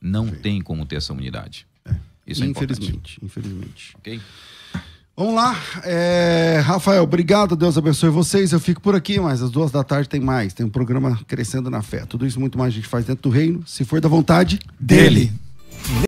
Não Sim. tem como ter essa unidade. Isso é infelizmente, infelizmente. Ok. Vamos lá, é... Rafael, obrigado, Deus abençoe vocês. Eu fico por aqui, mas às duas da tarde tem mais. Tem um programa Crescendo na Fé. Tudo isso muito mais a gente faz dentro do reino, se for da vontade dele. dele.